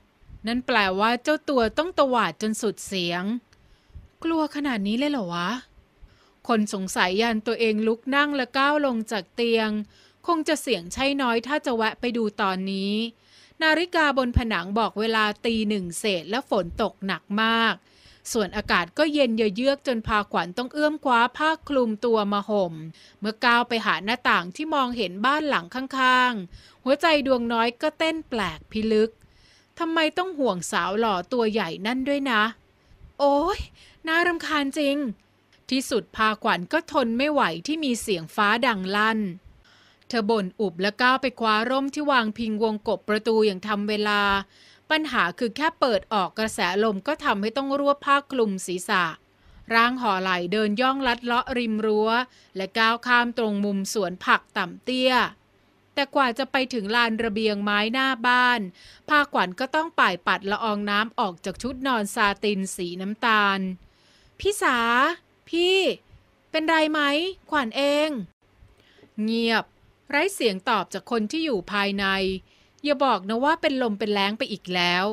นั่นแปลว่าเจ้าตัวต้องตวาดจนสุดเสียงกลัวขนาดนี้เลยเหรอวะ คนสงสัยยันตัวเองลุกนั่งและก้าวลงจากเตียง คงจะเสียงใช่น้อยถ้าจะแวะไปดูตอนนี้ นาฬิกาบนผนังบอกเวลาตีหนึ่งเศษและฝนตกหนักมาก ส่วนอากาศก็เย็นเยือกจนพาขวัญต้องเอื้อมคว้าผ้าคลุมตัวมาห่ม เมื่อก้าวไปหาหน้าต่างที่มองเห็นบ้านหลังข้างๆ หัวใจดวงน้อยก็เต้นแปลกพิลึกทำไมต้องห่วงสาวหล่อตัวใหญ่นั่นด้วยนะ โอ้ยน่ารำคาญจริง ที่สุดพาขวัญก็ทนไม่ไหวที่มีเสียงฟ้าดังลั่น เธอบ่นอุบและก้าวไปคว้าร่มที่วางพิงวงกบประตูอย่างทำเวลา ปัญหาคือแค่เปิดออกกระแสลมก็ทำให้ต้องรวบผ้าคลุมศีรษะ ร่างห่อไหลเดินย่องลัดเลาะริมรั้ว และก้าวข้ามตรงมุมสวนผักต่ำเตี้ย แต่กว่าจะไปถึงลานระเบียงไม้หน้าบ้านพาขวัญก็ต้องป่ายปัดละอองน้ำออกจากชุดนอนซาตินสีน้ำตาลพี่สาพี่ เป็นไรไหม ขวัญเองเงียบ ไร้เสียงตอบจากคนที่อยู่ภายใน อย่าบอกนะว่าเป็นลมเป็นแรงไปอีกแล้ว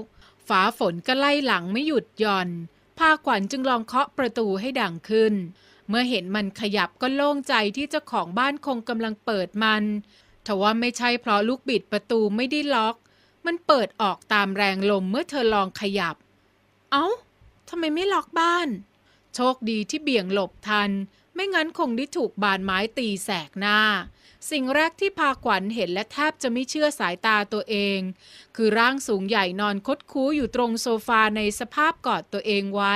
ฝาฝนก็ไล่หลังไม่หยุดย่อนพาขวัญจึงลองเคาะประตูให้ดังขึ้น เมื่อเห็นมันขยับก็โล่งใจที่เจ้าของบ้านคงกำลังเปิดมันทว่าไม่ใช่เพราะลูกบิดประตูไม่ได้ล็อก มันเปิดออกตามแรงลมเมื่อเธอลองขยับ เอา้าทำไมไม่ล็อกบ้านโชคดีที่เบี่ยงหลบทัน ไม่งั้นคงได้ถูกบานไม้ตีแสกหน้า สิ่งแรกที่พาขวัญเห็นและแทบจะไม่เชื่อสายตาตัวเอง คือร่างสูงใหญ่นอนคดคู้อยู่ตรงโซฟาในสภาพกอดตัวเองไว้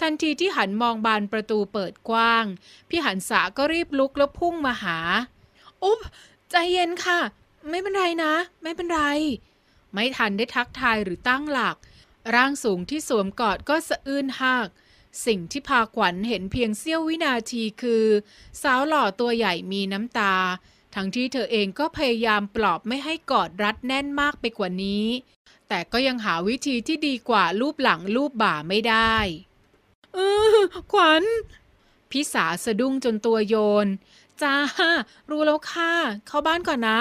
ทันทีที่หันมองบานประตูเปิดกว้าง พี่หันษาก็รีบลุกแล้วพุ่งมาหา อุ๊บ ใจเย็นค่ะ ไม่เป็นไรนะ ไม่เป็นไร ไม่ทันได้ทักทายหรือตั้งหลัก ร่างสูงที่สวมกอดก็สะอื้นหักสิ่งที่พาขวัญเห็นเพียงเสี้ยววินาทีคือสาวหล่อตัวใหญ่มีน้ำตา ทั้งที่เธอเองก็พยายามปลอบไม่ให้กอดรัดแน่นมากไปกว่านี้ แต่ก็ยังหาวิธีที่ดีกว่ารูปหลังรูปบ่าไม่ได้เออขวัญพี่สาสะดุ้งจนตัวโยน จ้า รู้แล้วค่ะเข้าบ้านก่อนนะ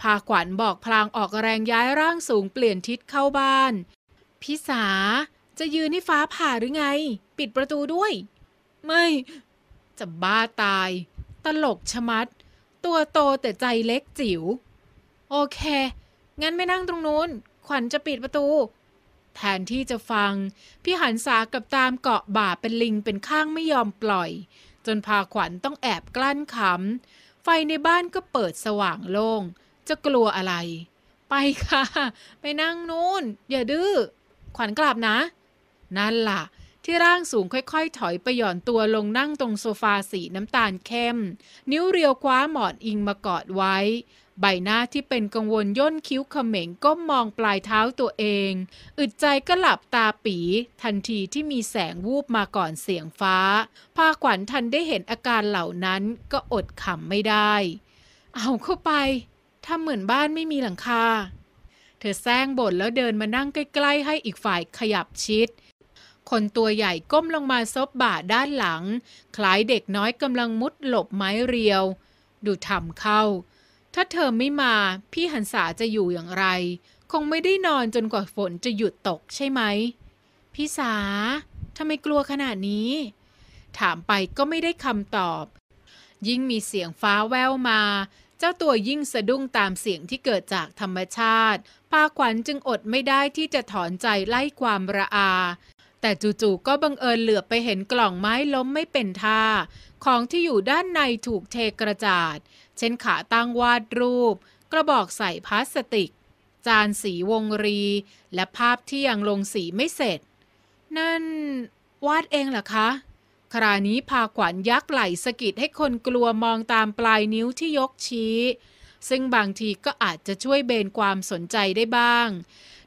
พาขวัญบอกพลางออกแรงย้ายร่างสูงเปลี่ยนทิศเข้าบ้านพี่สาจะยืนให้ฟ้าผ่าหรือไง ปิดประตูด้วย ไม่ จะบ้าตาย ตลกชะมัด ตัวโตแต่ใจเล็กจิ๋วโอเค งั้นไม่นั่งตรงนู้น ขวัญจะปิดประตู แทนที่จะฟัง พี่หันสากับตามเกาะบ่าเป็นลิงเป็นข้างไม่ยอมปล่อย จนพาขวัญต้องแอบกลั้นขำไฟในบ้านก็เปิดสว่างโลง่ง จะกลัวอะไร ไปค่ะ ไปนั่งนูนนอย่าดื้อขวัญกลับนะนั่นล่ะ ที่ร่างสูงค่อยๆถอยไปหย่อนตัวลงนั่งตรงโซฟาสีน้ำตาลเข้ม นิ้วเรียวคว้าหมอนอิงมากอดไว้ ใบหน้าที่เป็นกังวลย่นคิ้วเขม่งก้มมองปลายเท้าตัวเอง อึดใจก็หลับตาปีทันทีที่มีแสงวูบมาก่อนเสียงฟ้าพาขวัญทันได้เห็นอาการเหล่านั้นก็อดขำไม่ได้ เอาเข้าไป ถ้าเหมือนบ้านไม่มีหลังคาเธอแซงบ่นแล้วเดินมานั่งใกล้ๆให้อีกฝ่ายขยับชิดคนตัวใหญ่ก้มลงมาซบบ่าด้านหลัง คล้ายเด็กน้อยกำลังมุดหลบไม้เรียว ดูทำเข้า ถ้าเธอไม่มา พี่หันษาจะอยู่อย่างไร คงไม่ได้นอนจนกว่าฝนจะหยุดตกใช่ไหม พี่สา ทำไมกลัวขนาดนี้ ถามไปก็ไม่ได้คำตอบ ยิ่งมีเสียงฟ้าแววมา เจ้าตัวยิ่งสะดุ้งตามเสียงที่เกิดจากธรรมชาติป้าขวัญจึงอดไม่ได้ที่จะถอนใจไล่ความระอาแต่จู่ๆก็บังเอิญเหลือบไปเห็นกล่องไม้ล้มไม่เป็นท่า ของที่อยู่ด้านในถูกเทกระจาดเช่นขาตั้งวาดรูป กระบอกใส่พลาสติก จานสีวงรี และภาพที่ยังลงสีไม่เสร็จ นั่น วาดเองเหรอคะ ครานี้พาขวัญยักไหลสกิดให้คนกลัวมองตามปลายนิ้วที่ยกชี้ ซึ่งบางทีก็อาจจะช่วยเบนความสนใจได้บ้าง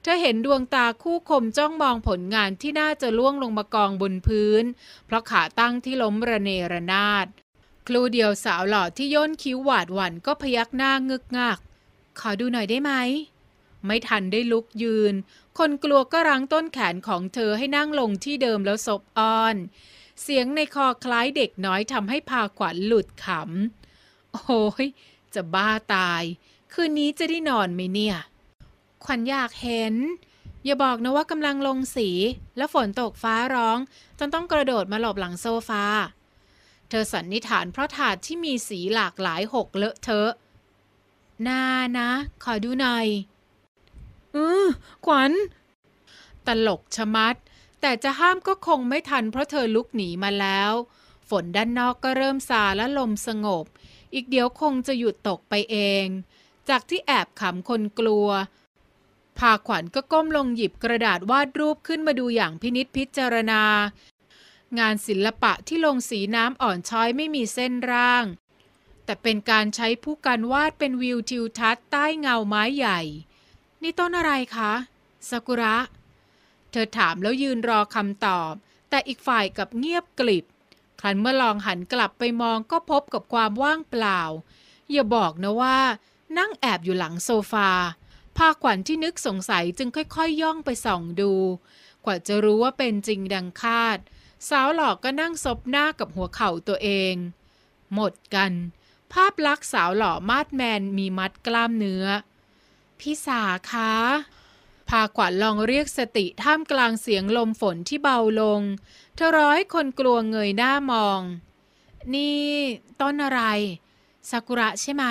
เธอเห็นดวงตาคู่คมจ้องมองผลงานที่น่าจะล่วงลงมากองบนพื้น เพราะขาตั้งที่ล้มระเนระนาดครูเดียวสาวหล่อที่ย่นคิ้วหวาดหวั่นก็พยักหน้างึกงักขอดูหน่อยได้ไหม ไม่ทันได้ลุกยืน คนกลัวก็รั้งต้นแขนของเธอให้นั่งลงที่เดิมแล้วซบอ้อน เสียงในคอคล้ายเด็กน้อยทำให้พาขวัญหลุดขำโอ้ยจะบ้าตายคืนนี้จะได้นอนไหมเนี่ยขวัญอยากเห็น อย่าบอกนะว่ากำลังลงสี แล้วฝนตกฟ้าร้อง จนต้องกระโดดมาหลบหลังโซฟาเธอสันนิษฐานเพราะถาดที่มีสีหลากหลายหกเลอะเทอะนานะ ขอดูหน่อยอือขวัญตลกชะมัด แต่จะห้ามก็คงไม่ทันเพราะเธอลุกหนีมาแล้ว ฝนด้านนอกก็เริ่มซาและลมสงบ อีกเดียวคงจะหยุดตกไปเอง จากที่แอบขำคนกลัวพาขวัญก็ก้มลงหยิบกระดาษวาดรูปขึ้นมาดูอย่างพินิษพิจารณา งานศิลปะที่ลงสีน้ำอ่อนช้อยไม่มีเส้นร่าง แต่เป็นการใช้ผู้การวาดเป็นวิวทิวทัศน์ใต้เงาไม้ใหญ่ นี่ต้นอะไรคะ ซากุระ เธอถามแล้วยืนรอคำตอบ แต่อีกฝ่ายกับเงียบกลิบ ครั้นเมื่อลองหันกลับไปมองก็พบกับความว่างเปล่า อย่าบอกนะว่า นั่งแอบอยู่หลังโซฟาพาขวัญที่นึกสงสัยจึงค่อยๆยย่องไปส่องดู กว่าจะรู้ว่าเป็นจริงดังคาด สาวหลอกก็นั่งซบหน้ากับหัวเข่าตัวเอง หมดกัน ภาพลักษณ์สาวหล่อมาดแมนมีมัดกล้ามเนื้อพี่สาคะพาขวัญลองเรียกสติท่ามกลางเสียงลมฝนที่เบาลงเธอร้อยคนกลัวเงยหน้ามอง นี่ ต้นอะไรซากุระใช่ไหม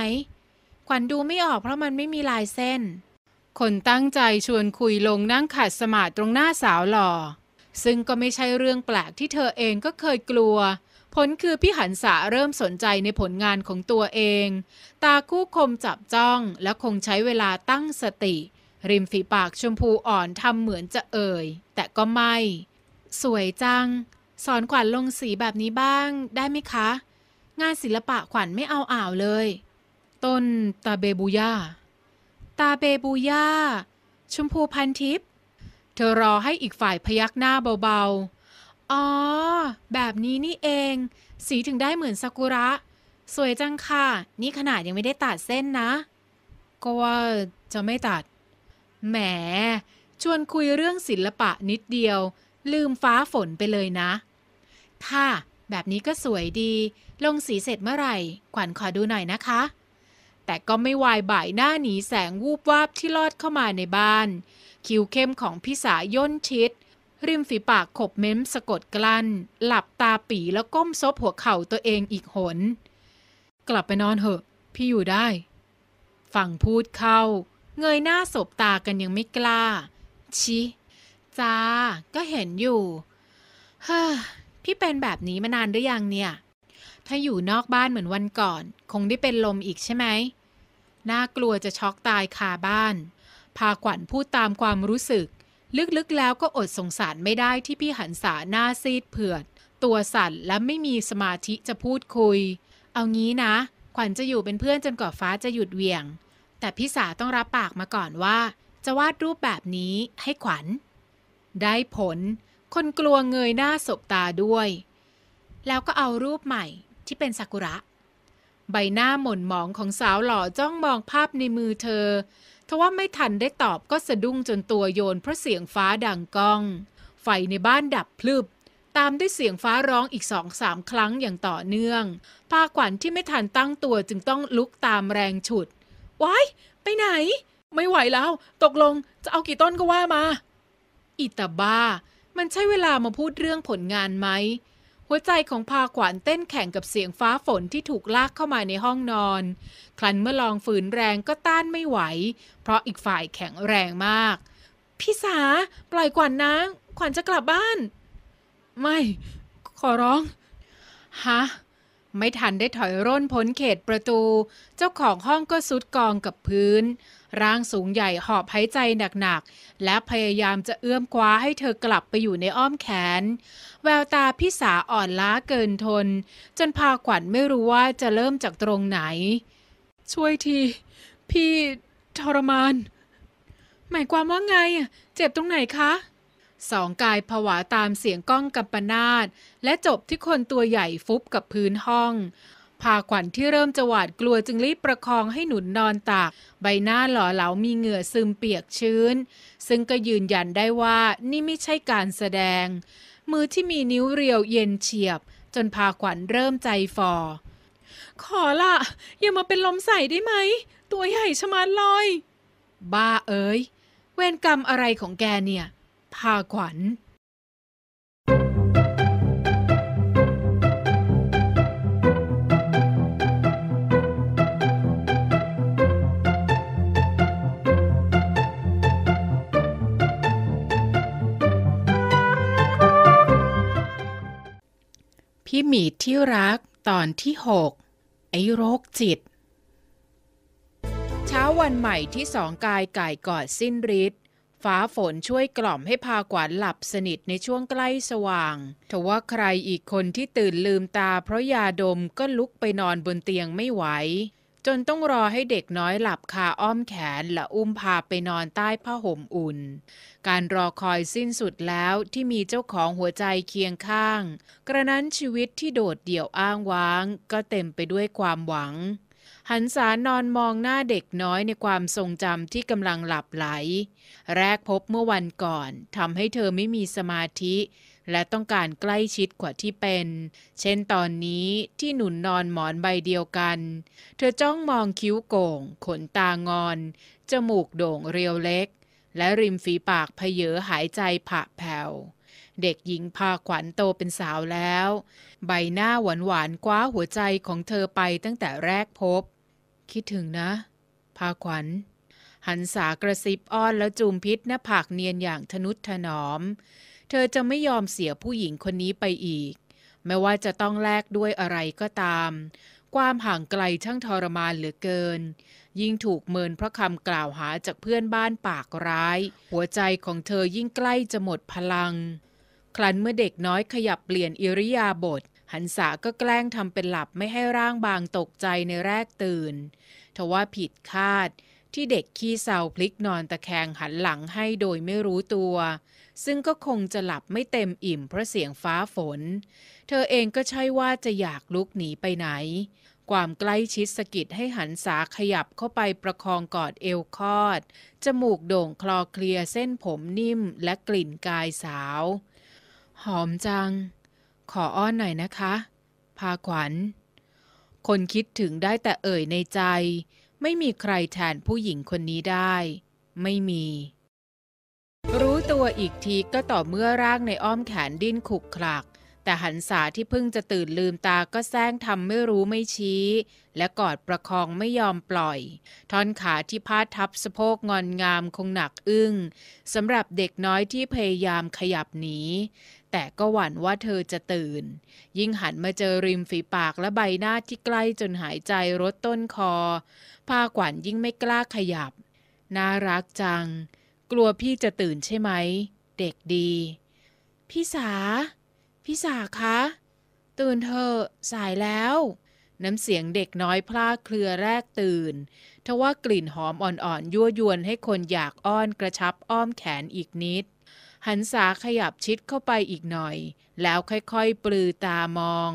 ขวัญดูไม่ออกเพราะมันไม่มีลายเส้นคนตั้งใจชวนคุยลงนั่งขัดสมาธิตรงหน้าสาวหล่อ ซึ่งก็ไม่ใช่เรื่องแปลกที่เธอเองก็เคยกลัว ผลคือพี่หันษาเริ่มสนใจในผลงานของตัวเอง ตาคู่คมจับจ้องและคงใช้เวลาตั้งสติ ริมฝีปากชมพูอ่อนทำเหมือนจะเอ่ย แต่ก็ไม่ สวยจัง สอนขวัญลงสีแบบนี้บ้างได้ไหมคะ งานศิลปะขวัญไม่เอาอ่าวเลย ต้นตาเบบูย่าตาเบบูย่า ชมพูพันทิพย์เธอรอให้อีกฝ่ายพยักหน้าเบาๆ อ๋อ แบบนี้นี่เอง สีถึงได้เหมือนซากุระ สวยจังค่ะ นี่ขนาดยังไม่ได้ตัดเส้นนะ ก็ว่าจะไม่ตัด แหม ชวนคุยเรื่องศิลปะนิดเดียว ลืมฟ้าฝนไปเลยนะ ค่ะ แบบนี้ก็สวยดี ลงสีเสร็จเมื่อไหร่ขวัญขอดูหน่อยนะคะแต่ก็ไม่วายบ่ายหน้าหนีแสงวูบวาบที่ลอดเข้ามาในบ้าน คิ้วเข้มของพิสาย่นชิด ริมฝีปากขบเม้ม สะกดกลั้น หลับตาปีแล้วก้มซบหัวเข่าตัวเองอีกหน กลับไปนอนเหอะ พี่อยู่ได้ฝั่งพูดเข้า เงยหน้าสบตากันยังไม่กล้า ชิจ้าก็เห็นอยู่เฮ้พี่เป็นแบบนี้มานานหรือยังเนี่ย ถ้าอยู่นอกบ้านเหมือนวันก่อน คงได้เป็นลมอีกใช่ไหมน่ากลัวจะช็อกตายคาบ้าน พาขวัญพูดตามความรู้สึก ลึกๆแล้วก็อดสงสารไม่ได้ที่พี่หันษาหน้าซีดเผือดตัวสั่นและไม่มีสมาธิจะพูดคุย เอางี้นะ ขวัญจะอยู่เป็นเพื่อนจนกว่าฟ้าจะหยุดเวียง แต่พี่สาต้องรับปากมาก่อนว่า จะวาดรูปแบบนี้ให้ขวัญได้ผล คนกลัวเงยหน้าสบตาด้วย แล้วก็เอารูปใหม่ ที่เป็นซากุระใบหน้าหม่นหมองของสาวหล่อจ้องมองภาพในมือเธอ ทว่าไม่ทันได้ตอบก็สะดุ้งจนตัวโยนเพราะเสียงฟ้าดังก้อง ไฟในบ้านดับพลึบ ตามด้วยเสียงฟ้าร้องอีกสองสามครั้งอย่างต่อเนื่องปาขวัญที่ไม่ทันตั้งตัวจึงต้องลุกตามแรงฉุดว้ายไปไหน ไม่ไหวแล้ว ตกลง จะเอากี่ต้นก็ว่ามา อิตาบ้า มันใช่เวลามาพูดเรื่องผลงานไหมหัวใจของพาขวันเต้นแข่งกับเสียงฟ้าฝนที่ถูกลากเข้ามาในห้องนอน ครั้นเมื่อลองฝืนแรงก็ต้านไม่ไหว เพราะอีกฝ่ายแข็งแรงมาก พี่สา ปล่อยขวัญนนะขวัญจะกลับบ้าน ไม่ ขอร้องฮะไม่ทันได้ถอยร่นพ้นเขตประตู เจ้าของห้องก็ซุดกองกับพื้นร่างสูงใหญ่หอบหายใจหนักๆ และพยายามจะเอื้อมคว้าให้เธอกลับไปอยู่ในอ้อมแขน แววตาพี่สาอ่อนล้าเกินทน จนพาขวัญไม่รู้ว่าจะเริ่มจากตรงไหน ช่วยที พี่ทรมาน หมายความว่าไง เจ็บตรงไหนคะ สองกายผวาตามเสียงก้องกัมปนาตและจบที่คนตัวใหญ่ฟุบกับพื้นห้องพาขวัญที่เริ่มจะหวาดกลัวจึงรีบประคองให้หนุนนอนตากใบหน้าหล่อเหลามีเหงื่อซึมเปียกชื้น ซึ่งก็ยืนยันได้ว่านี่ไม่ใช่การแสดง มือที่มีนิ้วเรียวเย็นเฉียบ จนพาขวัญเริ่มใจฟอ ขอละอย่ามาเป็นลมใส่ได้ไหม ตัวใหญ่ชะมัดลอย บ้าเอ๋ยเวรกรรมอะไรของแกเนี่ยพาขวัญพี่หมีที่รัก ตอนที่6ไอ้โรคจิต เช้าวันใหม่ที่สองกายไก่กอดสิ้นฤทธิ์ฟ้าฝนช่วยกล่อมให้พากวันหลับสนิทในช่วงใกล้สว่างทว่าใครอีกคนที่ตื่นลืมตาเพราะยาดมก็ลุกไปนอนบนเตียงไม่ไหวจนต้องรอให้เด็กน้อยหลับคาอ้อมแขนและอุ้มพาไปนอนใต้ผ้าห่มอุ่น การรอคอยสิ้นสุดแล้วที่มีเจ้าของหัวใจเคียงข้าง กระนั้นชีวิตที่โดดเดี่ยวอ้างว้าง ก็เต็มไปด้วยความหวัง หันสานอนมองหน้าเด็กน้อยในความทรงจำที่กำลังหลับไหล แรกพบเมื่อวันก่อนทำให้เธอไม่มีสมาธิและต้องการใกล้ชิดกว่าที่เป็น เช่นตอนนี้ที่หนุนนอนหมอนใบเดียวกัน เธอจ้องมองคิ้วโก่ง ขนตางอน จมูกโด่งเรียวเล็ก และริมฝีปากเพเยอหายใจผะแผ่ว เด็กหญิงพาขวัญโตเป็นสาวแล้ว ใบหน้าหวานหวานคว้าหัวใจของเธอไปตั้งแต่แรกพบ คิดถึงนะ พาขวัญหันสากระซิบอ้อนแล้วจูมพิษหน้าผากเนียนอย่างทนุถนอมเธอจะไม่ยอมเสียผู้หญิงคนนี้ไปอีก ไม่ว่าจะต้องแลกด้วยอะไรก็ตาม ความห่างไกลช่างทรมานเหลือเกิน ยิ่งถูกเมินเพราะคำกล่าวหาจากเพื่อนบ้านปากร้าย หัวใจของเธอยิ่งใกล้จะหมดพลัง ครั้นเมื่อเด็กน้อยขยับเปลี่ยนอิริยาบถหันษาก็แกล้งทำเป็นหลับไม่ให้ร่างบางตกใจในแรกตื่น ทว่าผิดคาดที่เด็กขี้เศร้าพลิกนอนตะแคงหันหลังให้โดยไม่รู้ตัวซึ่งก็คงจะหลับไม่เต็มอิ่มเพราะเสียงฟ้าฝน เธอเองก็ใช่ว่าจะอยากลุกหนีไปไหน ความใกล้ชิดสกิดให้หันสาขยับเข้าไปประคองกอดเอวคอด จมูกโด่งคลอเคลียเส้นผมนิ่มและกลิ่นกายสาว หอมจัง ขออ้อนหน่อยนะคะพาขวัญ คนคิดถึงได้แต่เอ่ยในใจ ไม่มีใครแทนผู้หญิงคนนี้ได้ ไม่มีวอีกทีก็ต่อเมื่อร่างในอ้อมแขนดิ้นขุกขลัก แต่หันษาที่เพิ่งจะตื่นลืมตาก็แซงทำไม่รู้ไม่ชี้ และกอดประคองไม่ยอมปล่อย ท่อนขาที่พาดทับสะโพกงอนงามคงหนักอึ้งสำหรับเด็กน้อยที่พยายามขยับหนีแต่ก็หวั่นว่าเธอจะตื่น ยิ่งหันมาเจอริมฝีปากและใบหน้าที่ใกล้จนหายใจรดต้นคอพาขวัญยิ่งไม่กล้าขยับ น่ารักจังกลัวพี่จะตื่นใช่ไหมเด็กดี พี่สา พี่สาคะ ตื่นเถอะสายแล้ว น้ำเสียงเด็กน้อยพลาเคลือแรกตื่นทว่ากลิ่นหอมอ่อนๆ ยั่วยวนให้คนอยากอ้อนกระชับอ้อมแขนอีกนิดหันสาขยับชิดเข้าไปอีกหน่อย แล้วค่อยๆ ปลือตามอง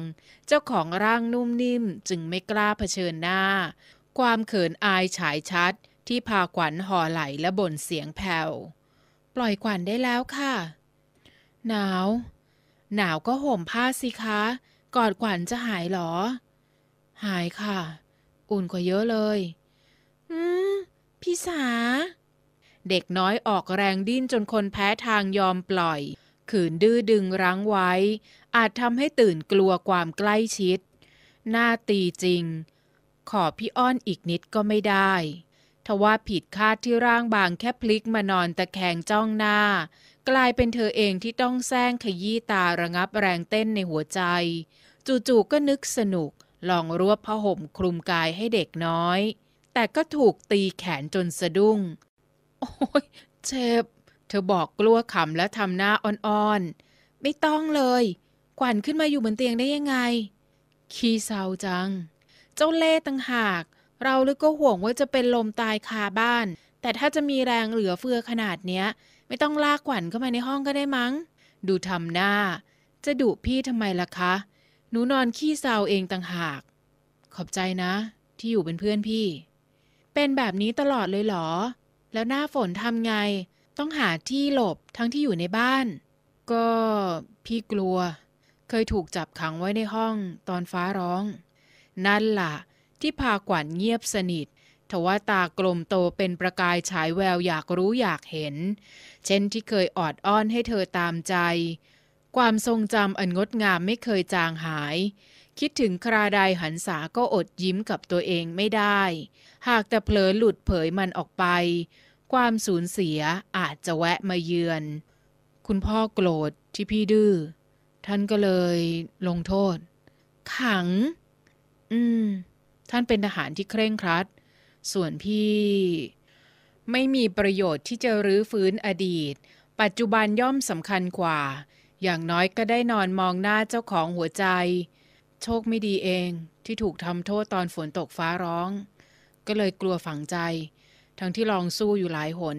เจ้าของร่างนุ่มนิ่มจึงไม่กล้าเผชิญหน้า ความเขินอายฉายชัดที่พาขวัญห่อไหลและบ่นเสียงแผ่วปล่อยขวัญได้แล้วค่ะ หนาว หนาวก็ห่มผ้าสิคะกอดขวัญจะหายหรอ หายค่ะ อุ่นกว่าเยอะเลยอืมพี่สา เด็กน้อยออกแรงดิ้นจนคนแพ้ทางยอมปล่อยขืนดื้อดึงรั้งไว้ อาจทำให้ตื่นกลัวความใกล้ชิด หน้าตีจริง ขอพี่อ้อนอีกนิดก็ไม่ได้ทว่าผิดคาดที่ร่างบางแค่พลิกมานอนตะแคงจ้องหน้า กลายเป็นเธอเองที่ต้องแซงขยี้ตาระงับแรงเต้นในหัวใจ จู่ๆก็นึกสนุกลองรวบผ้าห่มคลุมกายให้เด็กน้อย แต่ก็ถูกตีแขนจนสะดุ้ง โอ้ยเจ็บ เธอบอกกลัวขำและทำหน้าอ่อนๆ ไม่ต้องเลย กวันขึ้นมาอยู่บนเตียงได้ยังไง ขี้เศร้าจัง เจ้าเล่ตัางหากเราลึกก็ห่วงว่าจะเป็นลมตายคาบ้าน แต่ถ้าจะมีแรงเหลือเฟือขนาดเนี้ย ไม่ต้องลากขวัญเข้ามาในห้องก็ได้มั้ง ดูทำหน้า จะดุพี่ทำไมล่ะคะ หนูนอนขี้เซาเองต่างหาก ขอบใจนะ ที่อยู่เป็นเพื่อนพี่ เป็นแบบนี้ตลอดเลยเหรอ แล้วหน้าฝนทำไง ต้องหาที่หลบทั้งที่อยู่ในบ้าน ก็ พี่กลัว เคยถูกจับขังไว้ในห้อง ตอนฟ้าร้อง นั่นล่ะที่พากวานเงียบสนิท ทว่าตากลมโตเป็นประกายฉายแววอยากรู้อยากเห็น เช่นที่เคยออดอ้อนให้เธอตามใจ ความทรงจำอันงดงามไม่เคยจางหาย คิดถึงคราใดหันษาก็อดยิ้มกับตัวเองไม่ได้ หากแต่เผลอหลุดเผยมันออกไป ความสูญเสียอาจจะแวะมาเยือน คุณพ่อโกรธที่พี่ดือ้อ ท่านก็เลยลงโทษ ขัง อืมท่านเป็นทหารที่เคร่งครัด ส่วนพี่ ไม่มีประโยชน์ที่จะรื้อฟื้นอดีต ปัจจุบันย่อมสำคัญกว่า อย่างน้อยก็ได้นอนมองหน้าเจ้าของหัวใจ โชคไม่ดีเองที่ถูกทำโทษตอนฝนตกฟ้าร้อง ก็เลยกลัวฝังใจ ทั้งที่ลองสู้อยู่หลายหน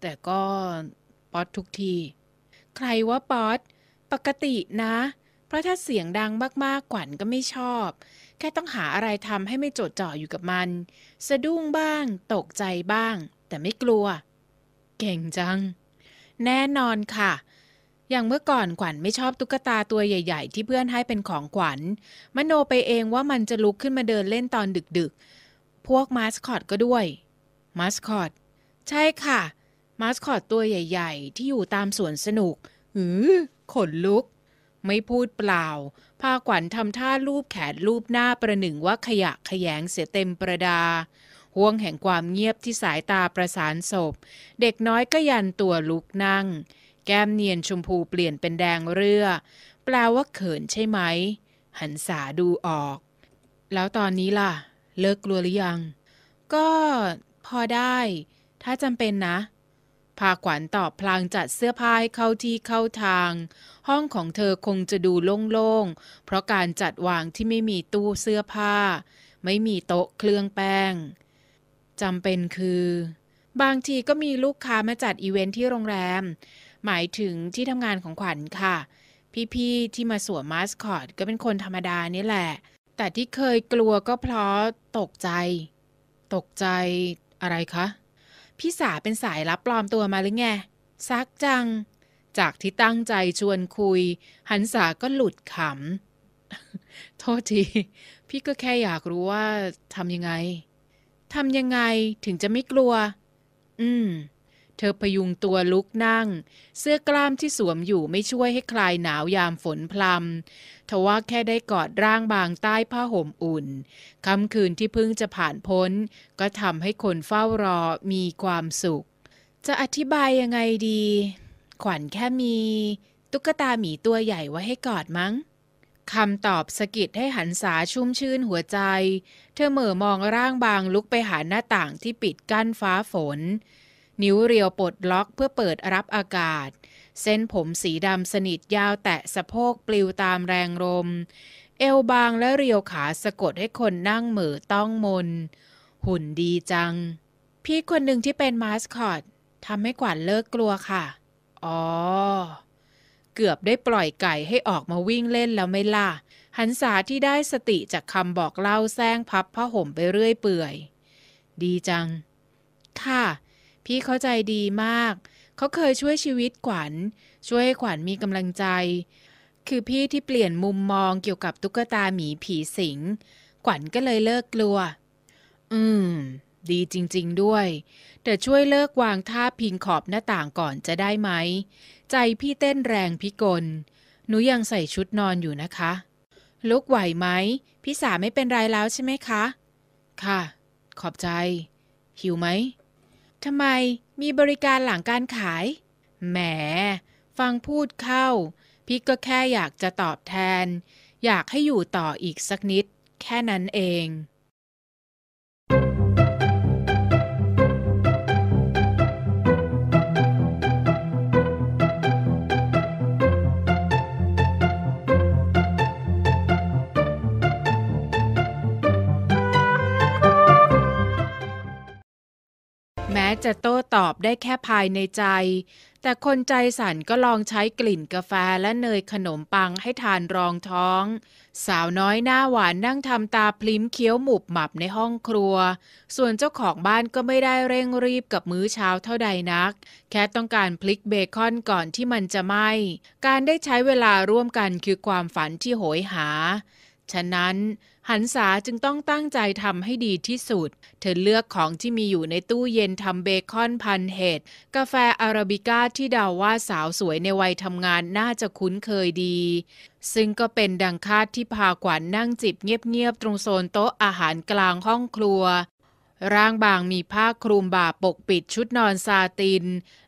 แต่ก็ป๊อตทุกที ใครว่าป๊อตปกตินะ เพราะถ้าเสียงดังมากๆขวัญก็ไม่ชอบแค่ต้องหาอะไรทำให้ไม่โจดจ่ออยู่กับมัน สะดุ้งบ้าง ตกใจบ้าง แต่ไม่กลัว เก่งจัง แน่นอนค่ะอย่างเมื่อก่อนขวัญไม่ชอบตุ๊กตาตัวใหญ่ ๆ ที่เพื่อนให้เป็นของขวัญมโนไปเองว่ามันจะลุกขึ้นมาเดินเล่นตอนดึกๆ พวกมาสคอตก็ด้วยมาสคอตใช่ค่ะ มาสคอตตัวใหญ่ ๆ ที่อยู่ตามสวนสนุกหือ ขนลุก ไม่พูดเปล่าพาขวัญทำท่ารูปแขนรูปหน้าประหนึ่งว่าขยะขยงเสียเต็มประดาห่วงแห่งความเงียบที่สายตาประสานศพ เด็กน้อยก็ยันตัวลุกนั่ง แก้มเนียนชมพูเปลี่ยนเป็นแดงเรือแปลว่าเขินใช่ไหม หันษาดูออก แล้วตอนนี้ล่ะ เลิกกลัวหรือยัง ก็พอได้ ถ้าจำเป็นนะพาขวัญตอบพลางจัดเสื้อผ้าให้เข้าที่เข้าทาง ห้องของเธอคงจะดูโล่งๆ เพราะการจัดวางที่ไม่มีตู้เสื้อผ้า ไม่มีโต๊ะเครื่องแป้งจำเป็นคือ บางทีก็มีลูกค้ามาจัดอีเวนท์ที่โรงแรม หมายถึงที่ทำงานของขวัญค่ะ พี่ๆ ที่มาสวมมาสคอตก็เป็นคนธรรมดานี่แหละ แต่ที่เคยกลัวก็เพราะตกใจ ตกใจอะไรคะพี่สาเป็นสายรับปลอมตัวมาหรือไงซักจัง จากที่ตั้งใจชวนคุย หันสาก็หลุดขำ โทษที พี่ก็แค่อยากรู้ว่าทำยังไงทำยังไงถึงจะไม่กลัว อืมเธอพยุงตัวลุกนั่ง เสื้อกล้ามที่สวมอยู่ไม่ช่วยให้คลายหนาวยามฝนพลำทว่าแค่ได้กอดร่างบางใต้ผ้าห่มอุ่นค่ำคืนที่เพิ่งจะผ่านพ้น ก็ทำให้คนเฝ้ารอมีความสุข จะอธิบายยังไงดี ขวัญแค่มีตุ๊กตาหมีตัวใหญ่ไว้ให้กอดมั้ง คำตอบสะกิดให้หันษาชุ่มชื่นหัวใจ เธอเหม่อมองร่างบางลุกไปหาหน้าต่างที่ปิดกั้นฟ้าฝนนิ้วเรียวปลดล็อกเพื่อเปิดรับอากาศ เส้นผมสีดำสนิทยาวแตะสะโพกปลิวตามแรงลมเอวบางและเรียวขาสะกดให้คนนั่งเหม่อต้องมน หุ่นดีจัง พี่คนหนึ่งที่เป็นมาสคอตทำให้กวันเลิกกลัวค่ะ อ๋อ เกือบได้ปล่อยไก่ให้ออกมาวิ่งเล่นแล้วไม่ล่ะหันษาที่ได้สติจากคำบอกเล่าแซงพับผ้าห่มไปเรื่อยเปื่อย ดีจัง ค่ะพี่เข้าใจดีมาก เขาเคยช่วยชีวิตขวัญ ช่วยให้ขวัญมีกำลังใจ คือพี่ที่เปลี่ยนมุมมองเกี่ยวกับตุ๊กตาหมีผี สิงขวัญก็เลยเลิกกลัว อืม ดีจริงๆด้วย แต่ช่วยเลิกวางท่าพิงขอบหน้าต่างก่อนจะได้ไหม ใจพี่เต้นแรงพิกลหนูยังใส่ชุดนอนอยู่นะคะ ลุกไหวไหมพี่สาไม่เป็นไรแล้วใช่ไหมคะ ค่ะ ขอบใจ หิวไหมทำไมมีบริการหลังการขายแหมฟังพูดเข้าพี่ก็แค่อยากจะตอบแทน อยากให้อยู่ต่ออีกสักนิด แค่นั้นเองจะโต้ตอบได้แค่ภายในใจ แต่คนใจสั่นก็ลองใช้กลิ่นกาแฟและเนยขนมปังให้ทานรองท้อง สาวน้อยหน้าหวานนั่งทำตาพลิ้มเคี้ยวหมุบหมับในห้องครัว ส่วนเจ้าของบ้านก็ไม่ได้เร่งรีบกับมื้อเช้าเท่าใดนัก แค่ต้องการพลิกเบคอนก่อนที่มันจะไหม้การได้ใช้เวลาร่วมกันคือความฝันที่โหยหา ฉะนั้นหันษาจึงต้องตั้งใจทำให้ดีที่สุด เธอเลือกของที่มีอยู่ในตู้เย็นทำเบคอนพันเห็ดกาแฟอาราบิก้าที่เดาวว่าสาวสวยในวัยทำงานน่าจะคุ้นเคยดี ซึ่งก็เป็นดังคาดที่พาขวัญนนั่งจิบเงียบ ๆ ตรงโซนโต๊ะอาหารกลางห้องครัว ร่างบางมีผ้าคลุมบ่าปกปิดชุดนอนซาติน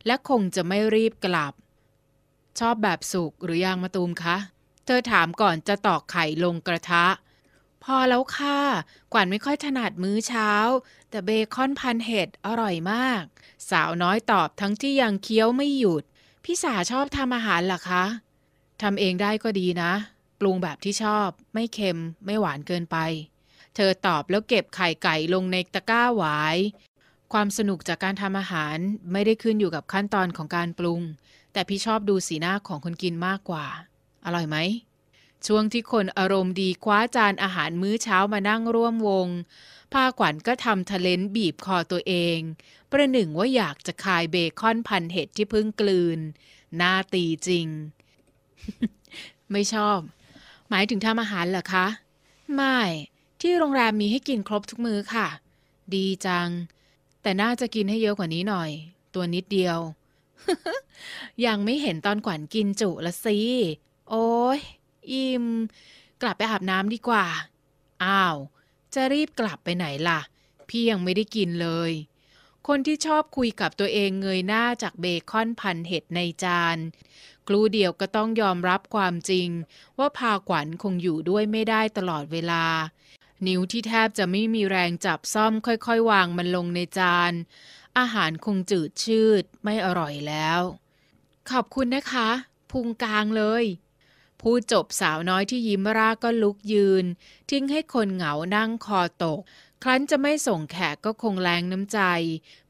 และคงจะไม่รีบกลับ ชอบแบบสุกหรือยางมะตูมคะ เธอถามก่อนจะตอกไข่ลงกระทะพอแล้วค่ะกวานไม่ค่อยถนัดมื้อเช้า แต่เบคอนพันเห็ด อร่อยมาก สาวน้อยตอบทั้งที่ยังเคี้ยวไม่หยุด พี่สาชอบทำอาหารหรอคะทำเองได้ก็ดีนะปรุงแบบที่ชอบไม่เค็ม ไม่หวานเกินไป เธอตอบแล้วเก็บไข่ไก่ลงในตะกร้าหวาย ความสนุกจากการทำอาหารไม่ได้ขึ้นอยู่กับขั้นตอนของการปรุง แต่พี่ชอบดูสีหน้าของคนกินมากกว่า อร่อยไหมช่วงที่คนอารมณ์ดีคว้าจานอาหารมื้อเช้ามานั่งร่วมวงพาขวัญก็ทำทะเลนบีบคอตัวเอง ประหนึ่งว่าอยากจะคายเบคอนพันเห็ดที่เพิ่งกลืน หน้าตีจริง ไม่ชอบ หมายถึงทำอาหารเหรอคะ ไม่ ที่โรงแรมมีให้กินครบทุกมื้อค่ะ ดีจัง แต่น่าจะกินให้เยอะกว่านี้หน่อย ตัวนิดเดียว ยังไม่เห็นตอนขวัญกินจุละสิ โอ้ยอิ่มกลับไปอาบน้ำดีกว่า อ้าว จะรีบกลับไปไหนล่ะ พี่ยังไม่ได้กินเลย คนที่ชอบคุยกับตัวเองเงยหน้าจากเบคอนพันเห็ดในจาน กลูเดียวก็ต้องยอมรับความจริง ว่าพาขวัญคงอยู่ด้วยไม่ได้ตลอดเวลา นิ้วที่แทบจะไม่มีแรงจับซ่อมค่อยๆ วางมันลงในจาน อาหารคงจืดชืดไม่อร่อยแล้ว ขอบคุณนะคะ พุงกลางเลยพูดจบสาวน้อยที่ยิ้มร่าก็ลุกยืน ทิ้งให้คนเหงานั่งคอตก ครั้นจะไม่ส่งแขกก็คงแรงน้ำใจ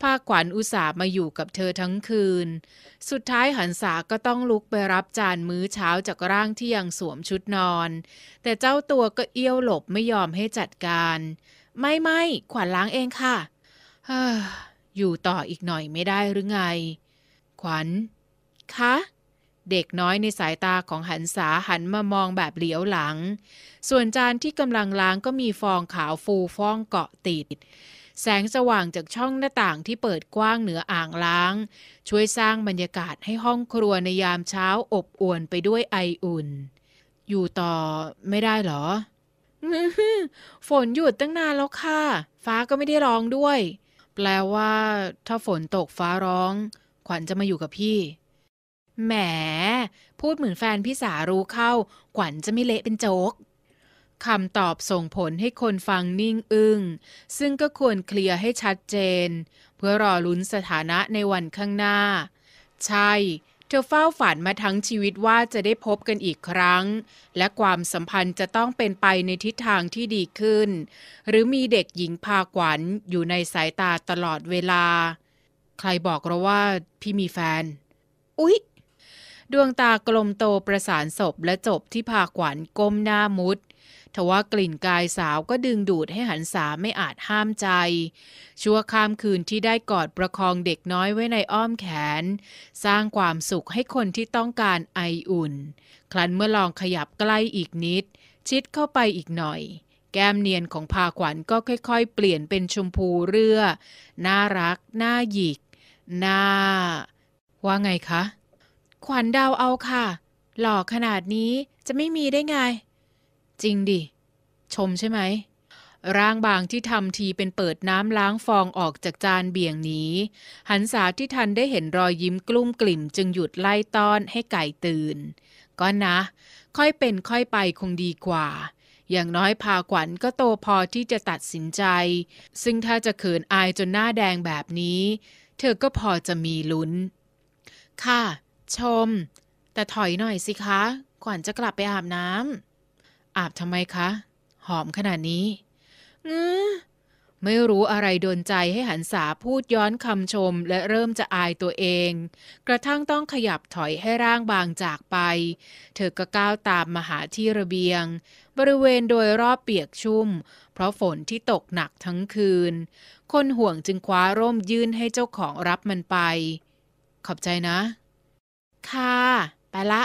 พาขวัญอุตส่าห์มาอยู่กับเธอทั้งคืน สุดท้ายหันษาก็ต้องลุกไปรับจานมื้อเช้าจากร่างที่ยังสวมชุดนอน แต่เจ้าตัวก็เอี้ยวหลบไม่ยอมให้จัดการ ไม่ไม่ขวัญล้างเองค่ะอยู่ต่ออีกหน่อยไม่ได้หรือไง ขวัญ คะเด็กน้อยในสายตาของหันษาหันมามองแบบเหลียวหลัง ส่วนจานที่กำลังล้างก็มีฟองขาวฟูฟ่องเกาะติด แสงสว่างจากช่องหน้าต่างที่เปิดกว้างเหนืออ่างล้าง ช่วยสร้างบรรยากาศให้ห้องครัวในยามเช้าอบอวลไปด้วยไออุ่น อยู่ต่อ ไม่ได้หรอ ฝนหยุดตั้งนานแล้วค่ะ ฟ้าก็ไม่ได้ร้องด้วย แปลว่า ถ้าฝนตกฟ้าร้อง ขวัญจะมาอยู่กับพี่แหม พูดเหมือนแฟนพี่สารู้เข้า ขวัญจะไม่เละเป็นโจ๊กคำตอบส่งผลให้คนฟังนิ่งอึง้งซึ่งก็ควรเคลียร์ให้ชัดเจน เพื่อรอลุ้นสถานะในวันข้างหน้า ใช่ เธอเฝ้าฝันมาทั้งชีวิตว่าจะได้พบกันอีกครั้ง และความสัมพันธ์จะต้องเป็นไปในทิศทางที่ดีขึ้น หรือมีเด็กหญิงพาขวัญอยู่ในสายตาตลอดเวลา ใครบอกเราว่าพี่มีแฟน อุ๊ยดวงตากลมโตประสานศพและจบที่พาขวัญก้มหน้ามุดทว่ากลิ่นกายสาวก็ดึงดูดให้หันสาไม่อาจห้ามใจ ชั่วข้ามคืนที่ได้กอดประคองเด็กน้อยไว้ในอ้อมแขน สร้างความสุขให้คนที่ต้องการไออุ่น ครั้นเมื่อลองขยับใกล้อีกนิด ชิดเข้าไปอีกหน่อย แก้มเนียนของพาขวัญก็ค่อย ๆ เปลี่ยนเป็นชมพูเรือน่ารักน่าหยิกน่าว่าไงคะขวัญดาวเอาค่ะ หล่อขนาดนี้จะไม่มีได้ไง จริงดิ ชมใช่ไหม ร่างบางที่ทำทีเป็นเปิดน้ำล้างฟองออกจากจานเบี่ยงนี้ หันสาที่ทันได้เห็นรอยยิ้มกลุ้มกลิ่มจึงหยุดไล่ต้อนให้ไก่ตื่นก็นะ ค่อยเป็นค่อยไปคงดีกว่า อย่างน้อยพาขวัญก็โตพอที่จะตัดสินใจ ซึ่งถ้าจะเขินอายจนหน้าแดงแบบนี้ เธอก็พอจะมีลุ้น ค่ะชม แต่ถอยหน่อยสิคะก่อนจะกลับไปอาบน้ำ อาบทำไมคะ หอมขนาดนี้ อืมไม่รู้อะไรโดนใจให้หันสาพูดย้อนคำชมและเริ่มจะอายตัวเอง กระทั่งต้องขยับถอยให้ร่างบางจากไป เธอก็ก้าวตามมาหาที่ระเบียง บริเวณโดยรอบเปียกชุ่ม เพราะฝนที่ตกหนักทั้งคืน คนห่วงจึงคว้าร่มยื่นให้เจ้าของรับมันไป ขอบใจนะค่ะไปละ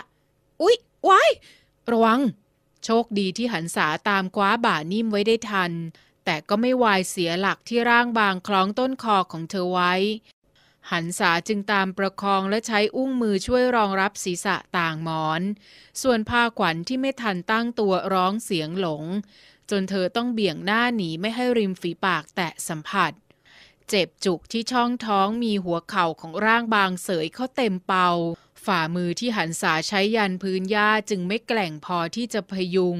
อุ๊ยว้ายระวังโชคดีที่หันษาตามคว้าบ่านิ่มไว้ได้ทัน แต่ก็ไม่วายเสียหลักที่ร่างบางคล้องต้นคอของเธอไว้ หันษาจึงตามประคองและใช้อุ้งมือช่วยรองรับศีรษะต่างหมอน ส่วนพาขวัญที่ไม่ทันตั้งตัวร้องเสียงหลง จนเธอต้องเบี่ยงหน้าหนีไม่ให้ริมฝีปากแตะสัมผัส เจ็บจุกที่ช่องท้องมีหัวเข่าของร่างบางเสยเข้าเต็มเป่าฝ่ามือที่หันษาใช้ยันพื้นหญ้าจึงไม่แกล่งพอที่จะพยุง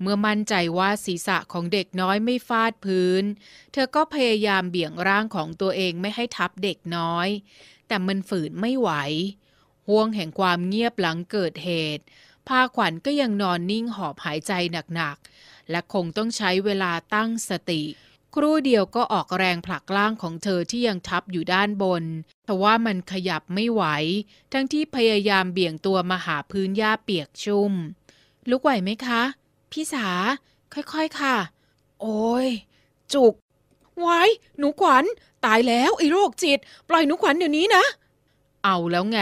เมื่อมั่นใจว่าศีรษะของเด็กน้อยไม่ฟาดพื้น เธอก็พยายามเบี่ยงร่างของตัวเองไม่ให้ทับเด็กน้อย แต่มันฝืนไม่ไหวห่วงแห่งความเงียบหลังเกิดเหตุพาขวัญก็ยังนอนนิ่งหอบหายใจหนัก ๆ และคงต้องใช้เวลาตั้งสติครู่เดียวก็ออกแรงผลักล่างของเธอที่ยังทับอยู่ด้านบน แต่ว่ามันขยับไม่ไหว ทั้งที่พยายามเบี่ยงตัวมาหาพื้นหญ้าเปียกชุ่ม ลุกไหวไหมคะ พี่สา ค่อยๆค่ะ โอ้ยจุก ไว้ หนูขวัญ ตายแล้ว ไอ้โรคจิต ปล่อยหนูขวัญเดี๋ยวนี้นะ เอาแล้วไง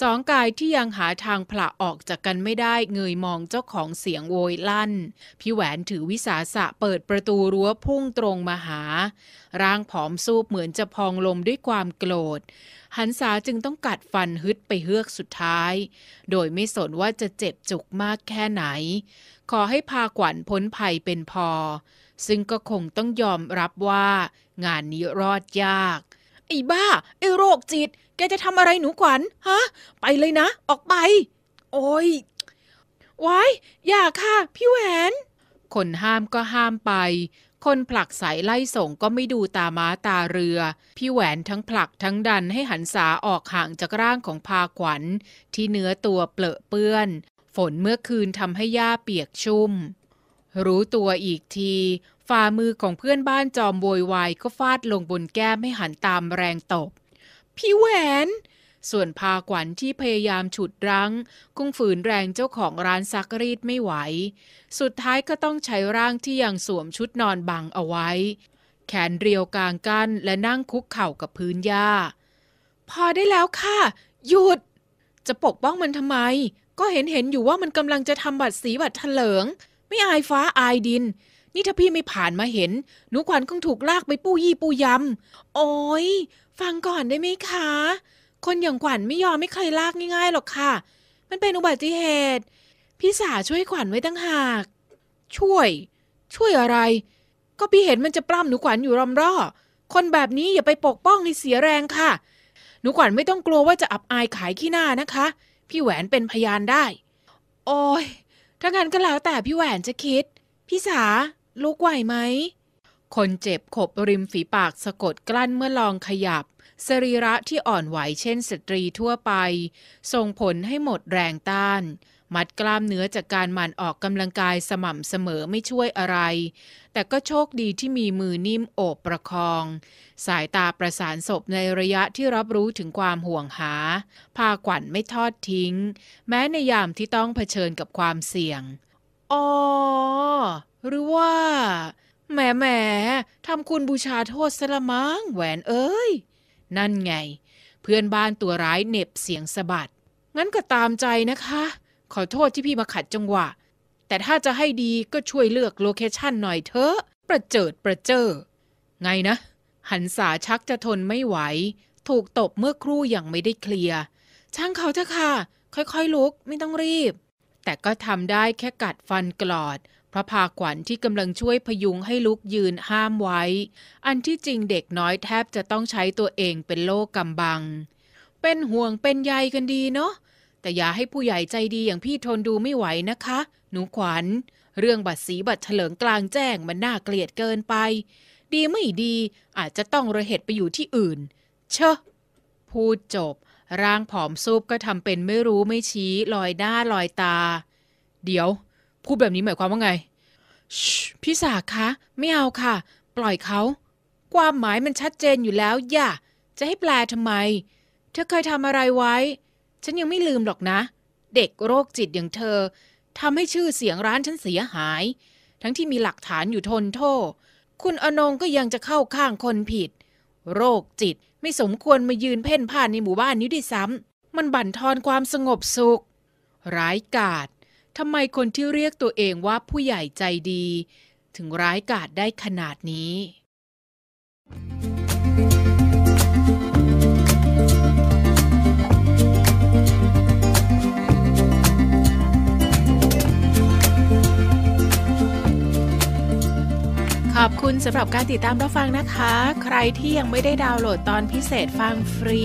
สองกายที่ยังหาทางผละออกจากกันไม่ได้เงยมองเจ้าของเสียงโวยลั่นพี่แหวนถือวิสาสะเปิดประตูรั้วพุ่งตรงมาหาร่างผอมซูบเหมือนจะพองลมด้วยความโกรธหันษาจึงต้องกัดฟันฮึดไปเฮือกสุดท้าย โดยไม่สนว่าจะเจ็บจุกมากแค่ไหน ขอให้พาขวัญพ้นภัยเป็นพอ ซึ่งก็คงต้องยอมรับว่างานนี้รอดยากไอ้บ้าไอ้โรคจิตกจะทำอะไรหนูขวัญฮะ ไปเลยนะ ออกไป โอ้ยวายอย่าค่ะ พี่แหวนคนห้ามก็ห้ามไป คนผลักสายไล่ส่งก็ไม่ดูตาม้าตาเรือ พี่แหวนทั้งผลักทั้งดันให้หันสาออกห่างจากร่างของพาขวัญ ที่เนื้อตัวเปลอะเปื้อน ฝนเมื่อคืนทำให้หญ้าเปียกชุ่ม รู้ตัวอีกทีฝ่ามือของเพื่อนบ้านจอมโวยวายก็ฟาดลงบนแก้มให้หันตามแรงตบพี่แหวน ส่วนพาขวัญที่พยายามฉุดรั้งกุ้งฝืนแรงเจ้าของร้านซักรีดไม่ไหว สุดท้ายก็ต้องใช้ร่างที่ยังสวมชุดนอนบังเอาไว้ แขนเรียวกลางกั้นและนั่งคุกเข่ากับพื้นหญ้า พอได้แล้วค่ะ หยุด จะปกป้องมันทำไม ก็เห็นเห็นอยู่ว่ามันกำลังจะทำบัตรสีบัตรเถลิง ไม่อายฟ้าอายดิน นี่ถ้าพี่ไม่ผ่านมาเห็นหนูขวัญคงถูกลากไปปู้ยี่ปู้ยำโอ้ยฟังก่อนได้ไหมคะ คนอย่างขวัญไม่ยอมไม่ใครลากง่ายๆหรอกค่ะ มันเป็นอุบัติเหตุ พี่สาช่วยขวัญไว้ตั้งหาก ช่วย ช่วยอะไร ก็พี่เห็นมันจะปล้ำหนูขวัญอยู่รอมรอคนแบบนี้อย่าไปปกป้องให้เสียแรงค่ะ หนูขวัญไม่ต้องกลัวว่าจะอับอายขายขี้หน้านะคะ พี่แหวนเป็นพยานได้ โอ้ยถ้างั้นก็แล้วแต่พี่แหวนจะคิด พี่สาลูกไหวไหมคนเจ็บขบริมฝีปากสะกดกลั้นเมื่อลองขยับ สรีระที่อ่อนไหวเช่นสตรีทั่วไปส่งผลให้หมดแรงต้าน มัดกล้ามเนื้อจากการหมั่นออกกำลังกายสม่ำเสมอไม่ช่วยอะไร แต่ก็โชคดีที่มีมือนิ่มโอบประคอง สายตาประสานศพในระยะที่รับรู้ถึงความห่วงหา พาขวัญไม่ทอดทิ้ง แม้ในยามที่ต้องเผชิญกับความเสี่ยงอ๋อหรือว่าแหมแหมทำคุณบูชาโทษสละมังแหวนเอ้ย นั่นไง เพื่อนบ้านตัวร้ายเน็บเสียงสะบัดงั้นก็ตามใจนะคะ ขอโทษที่พี่มาขัดจังหวะแต่ถ้าจะให้ดีก็ช่วยเลือกโลเคชั่นหน่อยเถอะประเจิดประเจอไงนะ หันสาชักจะทนไม่ไหว ถูกตบเมื่อครู่อย่างไม่ได้เคลียร์ ช่างเขาเถอะค่ะ ค่อยๆลุกไม่ต้องรีบ แต่ก็ทำได้แค่กัดฟันกรอดพระพาขวัญที่กำลังช่วยพยุงให้ลุกยืนห้ามไว้ อันที่จริงเด็กน้อยแทบจะต้องใช้ตัวเองเป็นโลกกำบัง เป็นห่วงเป็นใยกันดีเนาะ แต่อย่าให้ผู้ใหญ่ใจดีอย่างพี่ทนดูไม่ไหวนะคะ หนูขวัญ เรื่องบัตรสีบัตรเฉลิงกลางแจ้งมันน่าเกลียดเกินไป ดีไม่ดี อาจจะต้องระเหตุไปอยู่ที่อื่น เชอะพูดจบร่างผอมซูบก็ทำเป็นไม่รู้ไม่ชี้ลอยหน้าลอยตา เดี๋ยวพูดแบบนี้หมายความว่าไงพี่สาคะ ไม่เอาค่ะ ปล่อยเขา ความหมายมันชัดเจนอยู่แล้ว อย่า จะให้แปลทำไม เธอเคยทำอะไรไว้ ฉันยังไม่ลืมหรอกนะ เด็กโรคจิตอย่างเธอ ทำให้ชื่อเสียงร้านฉันเสียหาย ทั้งที่มีหลักฐานอยู่ทนโทษคุณอนงก็ยังจะเข้าข้างคนผิด โรคจิตไม่สมควรมายืนเพ่นพ่านในหมู่บ้านนี้ด้วยซ้ำมันบั่นทอนความสงบสุข ร้ายกาศทำไมคนที่เรียกตัวเองว่าผู้ใหญ่ใจดี ถึงร้ายกาจได้ขนาดนี้ขอบคุณสำหรับการติดตามรับฟังนะคะ ใครที่ยังไม่ได้ดาวน์โหลดตอนพิเศษฟังฟรี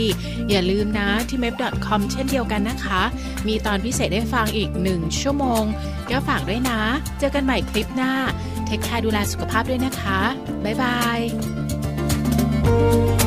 อย่าลืมนะที่ map.com เช่นเดียวกันนะคะ มีตอนพิเศษได้ฟังอีก 1 ชั่วโมงก็ฝากด้วยนะ เจอกันใหม่คลิปหน้า เทคแคร์ดูแลสุขภาพด้วยนะคะ บ๊ายบาย